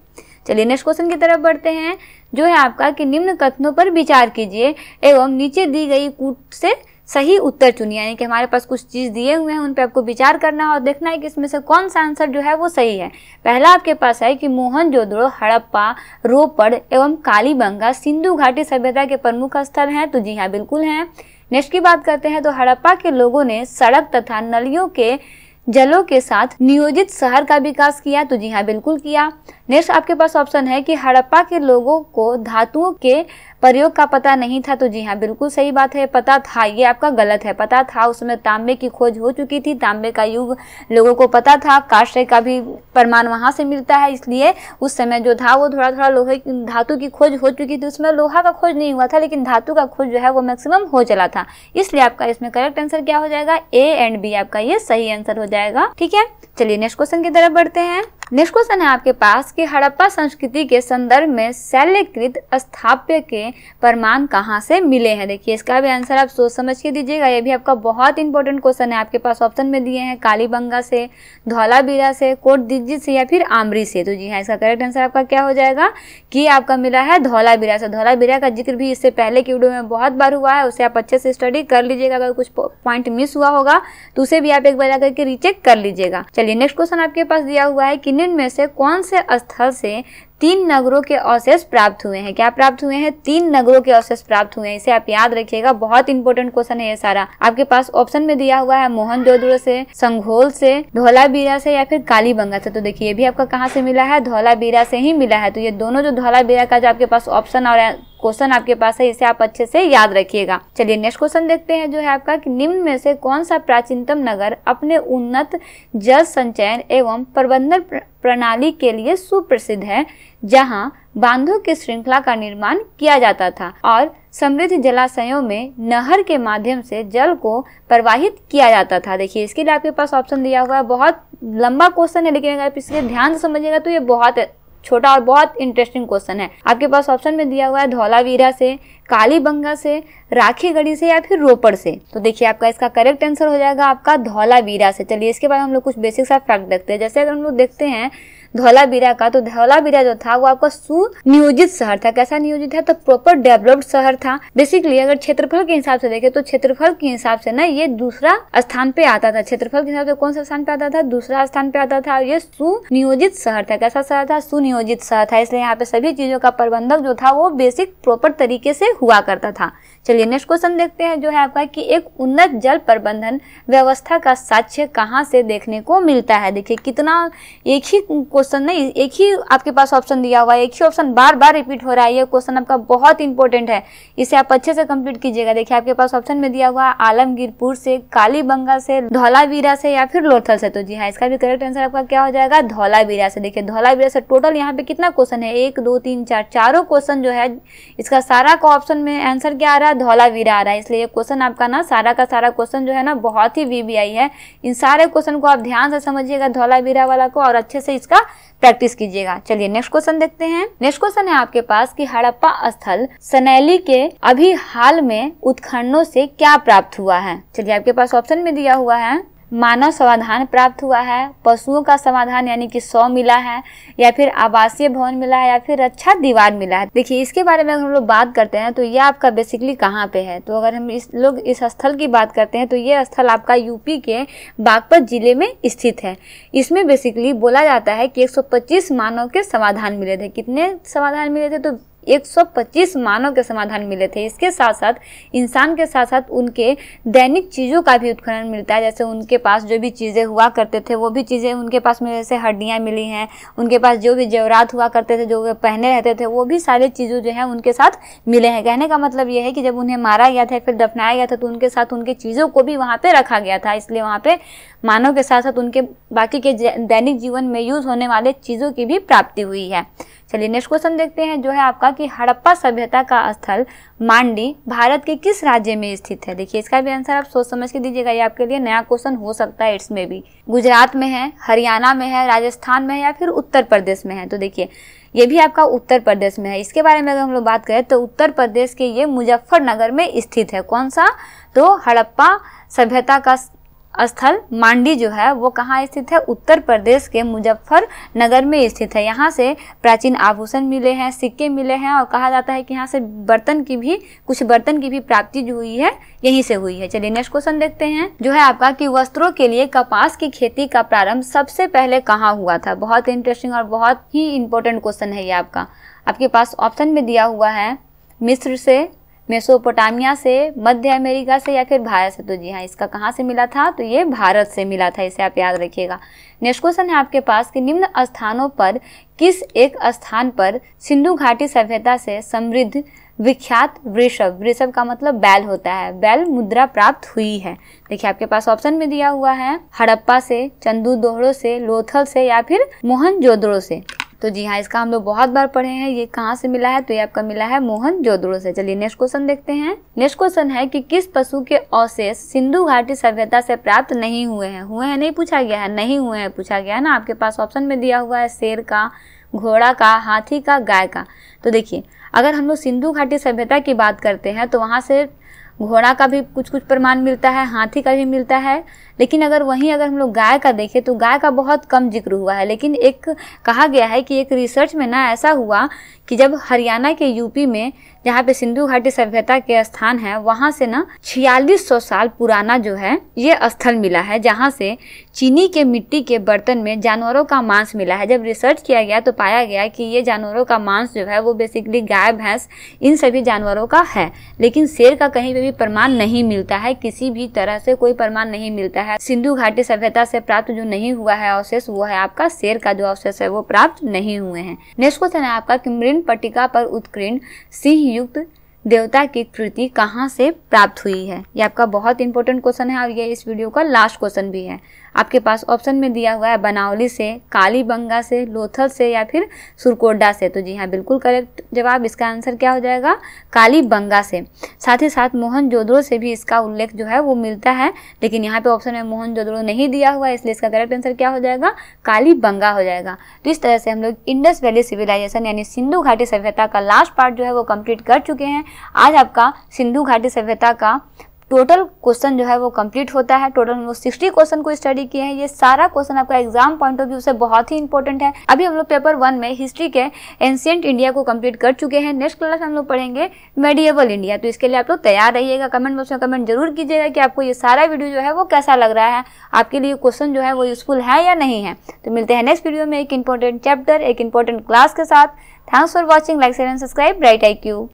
Speaker 1: चलिए नेक्स्ट क्वेश्चन की तरफ बढ़ते हैं जो है आपका कि निम्न कथनों पर विचार कीजिए एवं नीचे दी गई कूट से सही उत्तर चुनिए यानी कि हमारे पास कुछ चीज़ दिए हुए हैं उन पर आपको विचार करना है और देखना है कि इसमें से कौन सा आंसर जो है वो सही है पहला आपके पास है कि जोदड़ो हड़प्पा रोपड़ एवं कालीबंगा सिंधु घाटी सभ्यता के प्रमुख स्थल हैं तो जी हाँ बिल्कुल हैं नेक्स्ट की बात करते हैं तो हड़प्पा के लोगों ने सड़क तथा नलियों के जलों के साथ नियोजित शहर का विकास किया तो जी हाँ बिल्कुल किया नेक्स्ट आपके पास ऑप्शन है कि हड़प्पा के लोगों को धातुओं के प्रयोग का पता नहीं था तो जी हाँ बिल्कुल सही बात है पता था ये आपका गलत है पता था उसमें तांबे की खोज हो चुकी थी तांबे का युग लोगों को पता था काश्य का भी प्रमाण वहाँ से मिलता है इसलिए उस समय जो था वो थोड़ा थोड़ा लोहे धातु की खोज हो चुकी थी उसमें लोहा का खोज नहीं हुआ था लेकिन धातु का खोज जो है वो मैक्सिमम हो चला था इसलिए आपका इसमें करेक्ट आंसर क्या हो जाएगा ए एंड बी आपका ये सही आंसर हो जाएगा ठीक है चलिए नेक्स्ट क्वेश्चन की तरफ बढ़ते हैं नेक्स्ट क्वेश्चन है आपके पास की हड़प्पा संस्कृति के संदर्भ में शैल्यकृत स्थाप्य के प्रमाण कहाँ से मिले हैं देखिए इसका भी आंसर आप सोच समझ के दीजिएगा ये भी आपका बहुत इंपॉर्टेंट क्वेश्चन है आपके पास ऑप्शन में दिए हैं कालीबंगा से धौलाबीरा से कोट दिग्जित से या फिर आमरी से तो जी हाँ इसका करेक्ट आंसर आपका क्या हो जाएगा कि आपका मिला है धौलाबीरा से धौलाबीरा का जिक्र भी इससे पहले की वीडियो में बहुत बार हुआ है उसे आप अच्छे से स्टडी कर लीजिएगा अगर कुछ पॉइंट मिस हुआ होगा तो उसे भी आप एक बार जाकर के रिचेक कर लीजिएगा चलिए नेक्स्ट क्वेश्चन आपके पास दिया हुआ है कि निम्न में से कौन से स्थल से तीन नगरों के अवशेष प्राप्त हुए हैं क्या प्राप्त हुए हैं तीन नगरों के अवशेष प्राप्त हुए हैं इसे आप याद रखिएगा बहुत इंपॉर्टेंट क्वेश्चन है ये सारा आपके पास ऑप्शन में दिया हुआ है मोहन मोहनजोदड़ो से संघोल से बीरा से या फिर कालीबंगा से तो देखिए ये भी आपका कहाँ से मिला है बीरा से ही मिला है तो ये दोनों जो बीरा का जो आपके पास ऑप्शन और क्वेश्चन आपके पास है इसे आप अच्छे से याद रखिएगा चलिए नेक्स्ट क्वेश्चन देखते हैं जो है आपका कि निम्न में से कौन सा प्राचीनतम नगर अपने उन्नत जल संचयन एवं प्रबंधन प्रणाली के लिए सुप्रसिद्ध है जहाँ बांधों की श्रृंखला का निर्माण किया जाता था और समृद्ध जलाशयों में नहर के माध्यम से जल को प्रवाहित किया जाता था देखिए इसके लिए आपके पास ऑप्शन दिया हुआ है बहुत लंबा क्वेश्चन है लेकिन अगर आप इसके ध्यान से समझिएगा तो ये बहुत छोटा और बहुत इंटरेस्टिंग क्वेश्चन है आपके पास ऑप्शन में दिया हुआ है धौलावीरा से कालीबंगा से राखी गढ़ी से या फिर रोपड़ से तो देखिए आपका इसका करेक्ट आंसर हो जाएगा आपका धौलावीरा से चलिए इसके बाद हम लोग कुछ बेसिक सा फैक्ट देखते हैं जैसे अगर हम लोग देखते हैं बीरा का तो बीरा जो था वो आपका सुनियोजित शहर था कैसा नियोजित था तो प्रॉपर डेवलप्ड शहर था बेसिकली अगर क्षेत्रफल के हिसाब से देखे तो क्षेत्रफल के हिसाब से ना ये दूसरा स्थान पे आता था क्षेत्रफल के हिसाब से कौन सा स्थान पे आता था दूसरा स्थान पे आता था और ये सुनियोजित शहर था कैसा शहर था सुनियोजित शहर था इसलिए यहाँ पे सभी चीजों का प्रबंधक जो था वो बेसिक प्रॉपर तरीके से हुआ करता था चलिए नेक्स्ट क्वेश्चन देखते हैं जो है आपका कि एक उन्नत जल प्रबंधन व्यवस्था का साक्ष्य कहाँ से देखने को मिलता है देखिए कितना एक ही क्वेश्चन नहीं एक ही आपके पास ऑप्शन दिया हुआ है एक ही ऑप्शन बार बार रिपीट हो रहा है ये क्वेश्चन आपका बहुत इंपॉर्टेंट है इसे आप अच्छे से कंप्लीट कीजिएगा देखिए आपके पास ऑप्शन में दिया हुआ है आलमगीरपुर से कालीबंगा से धौलावीरा से या फिर लोथल से तो जी हाँ इसका भी करेक्ट आंसर आपका क्या हो जाएगा धौलावीरा से देखिए धौलावीरा से टोटल यहाँ पे कितना क्वेश्चन है एक दो तीन चार चारों क्वेश्चन जो है इसका सारा का ऑप्शन में आंसर क्या आ रहा है धौला धौलावीरा आ रहा है इसलिए ये क्वेश्चन आपका ना सारा का सारा क्वेश्चन जो है ना बहुत ही वीवीआई है इन सारे क्वेश्चन को आप ध्यान से समझिएगा धौला वीरा वाला को और अच्छे से इसका प्रैक्टिस कीजिएगा चलिए नेक्स्ट क्वेश्चन देखते हैं नेक्स्ट क्वेश्चन है आपके पास की हड़प्पा स्थल सनैली के अभी हाल में उत्खंडों से क्या प्राप्त हुआ है चलिए आपके पास ऑप्शन में दिया हुआ है मानव समाधान प्राप्त हुआ है पशुओं का समाधान यानी कि सौ मिला है या फिर आवासीय भवन मिला है या फिर अच्छा दीवार मिला है देखिए इसके बारे में अगर हम लोग बात करते हैं तो ये आपका बेसिकली कहाँ पे है तो अगर हम इस लोग इस स्थल की बात करते हैं तो ये स्थल आपका यूपी के बागपत जिले में स्थित है इसमें बेसिकली बोला जाता है कि एक मानव के समाधान मिले थे कितने समाधान मिले थे तो 125 मानव के समाधान मिले थे इसके साथ साथ इंसान के साथ साथ उनके दैनिक चीज़ों का भी उत्खनन मिलता है जैसे उनके पास जो भी चीज़ें हुआ करते थे वो भी चीज़ें उनके पास में जैसे हड्डियाँ मिली हैं उनके पास जो भी जेवरात हुआ करते थे जो वे पहने रहते थे वो भी सारे चीज़ों जो है उनके साथ मिले हैं कहने का मतलब ये है कि जब उन्हें मारा गया था फिर दफनाया गया था तो उनके साथ उनकी चीज़ों को भी वहाँ पर रखा गया था इसलिए वहाँ पर मानव के साथ साथ उनके बाकी के दैनिक जीवन में यूज़ होने वाले चीज़ों की भी प्राप्ति हुई है चलिए नेक्स्ट क्वेश्चन देखते हैं जो है आपका कि हड़प्पा सभ्यता का स्थल मांडी भारत के किस राज्य में स्थित है देखिए इसका भी आंसर आप सोच समझ के दीजिएगा ये आपके लिए नया क्वेश्चन हो सकता है इट्स में भी गुजरात में है हरियाणा में है राजस्थान में है या फिर उत्तर प्रदेश में है तो देखिए ये भी आपका उत्तर प्रदेश में है इसके बारे में अगर हम लोग बात करें तो उत्तर प्रदेश के ये मुजफ्फरनगर में स्थित है कौन सा तो हड़प्पा सभ्यता का स्थल मांडी जो है वो कहाँ स्थित है उत्तर प्रदेश के मुजफ्फरनगर में स्थित है यहाँ से प्राचीन आभूषण मिले हैं सिक्के मिले हैं और कहा जाता है कि यहाँ से बर्तन की भी कुछ बर्तन की भी प्राप्ति जो हुई है यहीं से हुई है चलिए नेक्स्ट क्वेश्चन देखते हैं जो है आपका कि वस्त्रों के लिए कपास की खेती का प्रारंभ सबसे पहले कहाँ हुआ था बहुत इंटरेस्टिंग और बहुत ही इंपॉर्टेंट क्वेश्चन है ये आपका आपके पास ऑप्शन में दिया हुआ है मिस्र से मेसोपोटामिया से मध्य अमेरिका से या फिर भारत से तो जी हाँ इसका कहाँ से मिला था तो ये भारत से मिला था इसे आप याद रखिएगा नेक्स्ट क्वेश्चन है आपके पास कि निम्न स्थानों पर किस एक स्थान पर सिंधु घाटी सभ्यता से समृद्ध विख्यात वृषभ वृषभ का मतलब बैल होता है बैल मुद्रा प्राप्त हुई है देखिए आपके पास ऑप्शन में दिया हुआ है हड़प्पा से चंदू दोहड़ो से लोथल से या फिर मोहन जोदड़ो से तो जी हाँ इसका हम लोग बहुत बार पढ़े हैं ये कहाँ से मिला है तो ये आपका मिला है मोहन जोदड़ो से चलिए नेक्स्ट क्वेश्चन देखते हैं नेक्स्ट क्वेश्चन है कि किस पशु के अवशेष सिंधु घाटी सभ्यता से प्राप्त नहीं हुए हैं हुए हैं नहीं पूछा गया है नहीं हुए हैं पूछा गया है ना आपके पास ऑप्शन में दिया हुआ है शेर का घोड़ा का हाथी का गाय का तो देखिए अगर हम लोग सिंधु घाटी सभ्यता की बात करते हैं तो वहाँ से घोड़ा का भी कुछ कुछ प्रमाण मिलता है हाथी का भी मिलता है लेकिन अगर वहीं अगर हम लोग गाय का देखें तो गाय का बहुत कम जिक्र हुआ है लेकिन एक कहा गया है कि एक रिसर्च में ना ऐसा हुआ कि जब हरियाणा के यूपी में जहाँ पे सिंधु घाटी सभ्यता के स्थान है वहाँ से ना छियालीस सौ साल पुराना जो है ये स्थल मिला है जहाँ से चीनी के मिट्टी के बर्तन में जानवरों का मांस मिला है जब रिसर्च किया गया तो पाया गया कि ये जानवरों का मांस जो है वो बेसिकली गाय भैंस इन सभी जानवरों का है लेकिन शेर का कहीं पर भी प्रमाण नहीं मिलता है किसी भी तरह से कोई प्रमाण नहीं मिलता है है सिंधु घाटी सभ्यता से प्राप्त जो नहीं हुआ है अवशेष वो है आपका शेर का जो अवशेष है वो प्राप्त नहीं हुए हैं नेक्स्ट क्वेश्चन है आपका किमरिन पट्टिका पर उत्कीर्ण सिंह युक्त देवता की कृति कहाँ से प्राप्त हुई है ये आपका बहुत इंपॉर्टेंट क्वेश्चन है और ये इस वीडियो का लास्ट क्वेश्चन भी है आपके पास ऑप्शन में दिया हुआ है बनावली से कालीबंगा से लोथल से या फिर सुरकोडा से तो जी हाँ बिल्कुल करेक्ट जवाब इसका आंसर क्या हो जाएगा कालीबंगा से साथ ही साथ मोहन जोदड़ो से भी इसका उल्लेख जो है वो मिलता है लेकिन यहाँ पे ऑप्शन में मोहन जोदड़ो नहीं दिया हुआ है इसलिए इसका करेक्ट आंसर क्या हो जाएगा कालीबंगा हो जाएगा तो इस तरह से हम लोग इंडस वैली सिविलाइजेशन यानी सिंधु घाटी सभ्यता का लास्ट पार्ट जो है वो कम्प्लीट कर चुके हैं आज आपका सिंधु घाटी सभ्यता का टोटल क्वेश्चन जो है वो कंप्लीट होता है टोटल हम लोग सिक्सटी क्वेश्चन को स्टडी किए हैं ये सारा क्वेश्चन आपका एग्जाम पॉइंट ऑफ व्यू से बहुत ही इंपॉर्टेंट है अभी हम लोग पेपर वन में हिस्ट्री के एंशियंट इंडिया को कंप्लीट कर चुके हैं नेक्स्ट क्लास हम लोग पढ़ेंगे मेडिएबल इंडिया तो इसके लिए आप लोग तैयार रहिएगा कमेंट बॉक्स में कमेंट जरूर कीजिएगा कि आपको ये सारा वीडियो जो है वो कैसा लग रहा है आपके लिए क्वेश्चन जो है वो यूजफुल है या नहीं है तो मिलते हैं नेक्स्ट वीडियो में एक इंपॉर्टेंट चैप्टर एक इंपॉर्टेंट क्लास के साथ thanks for watching like seven and subscribe right I Q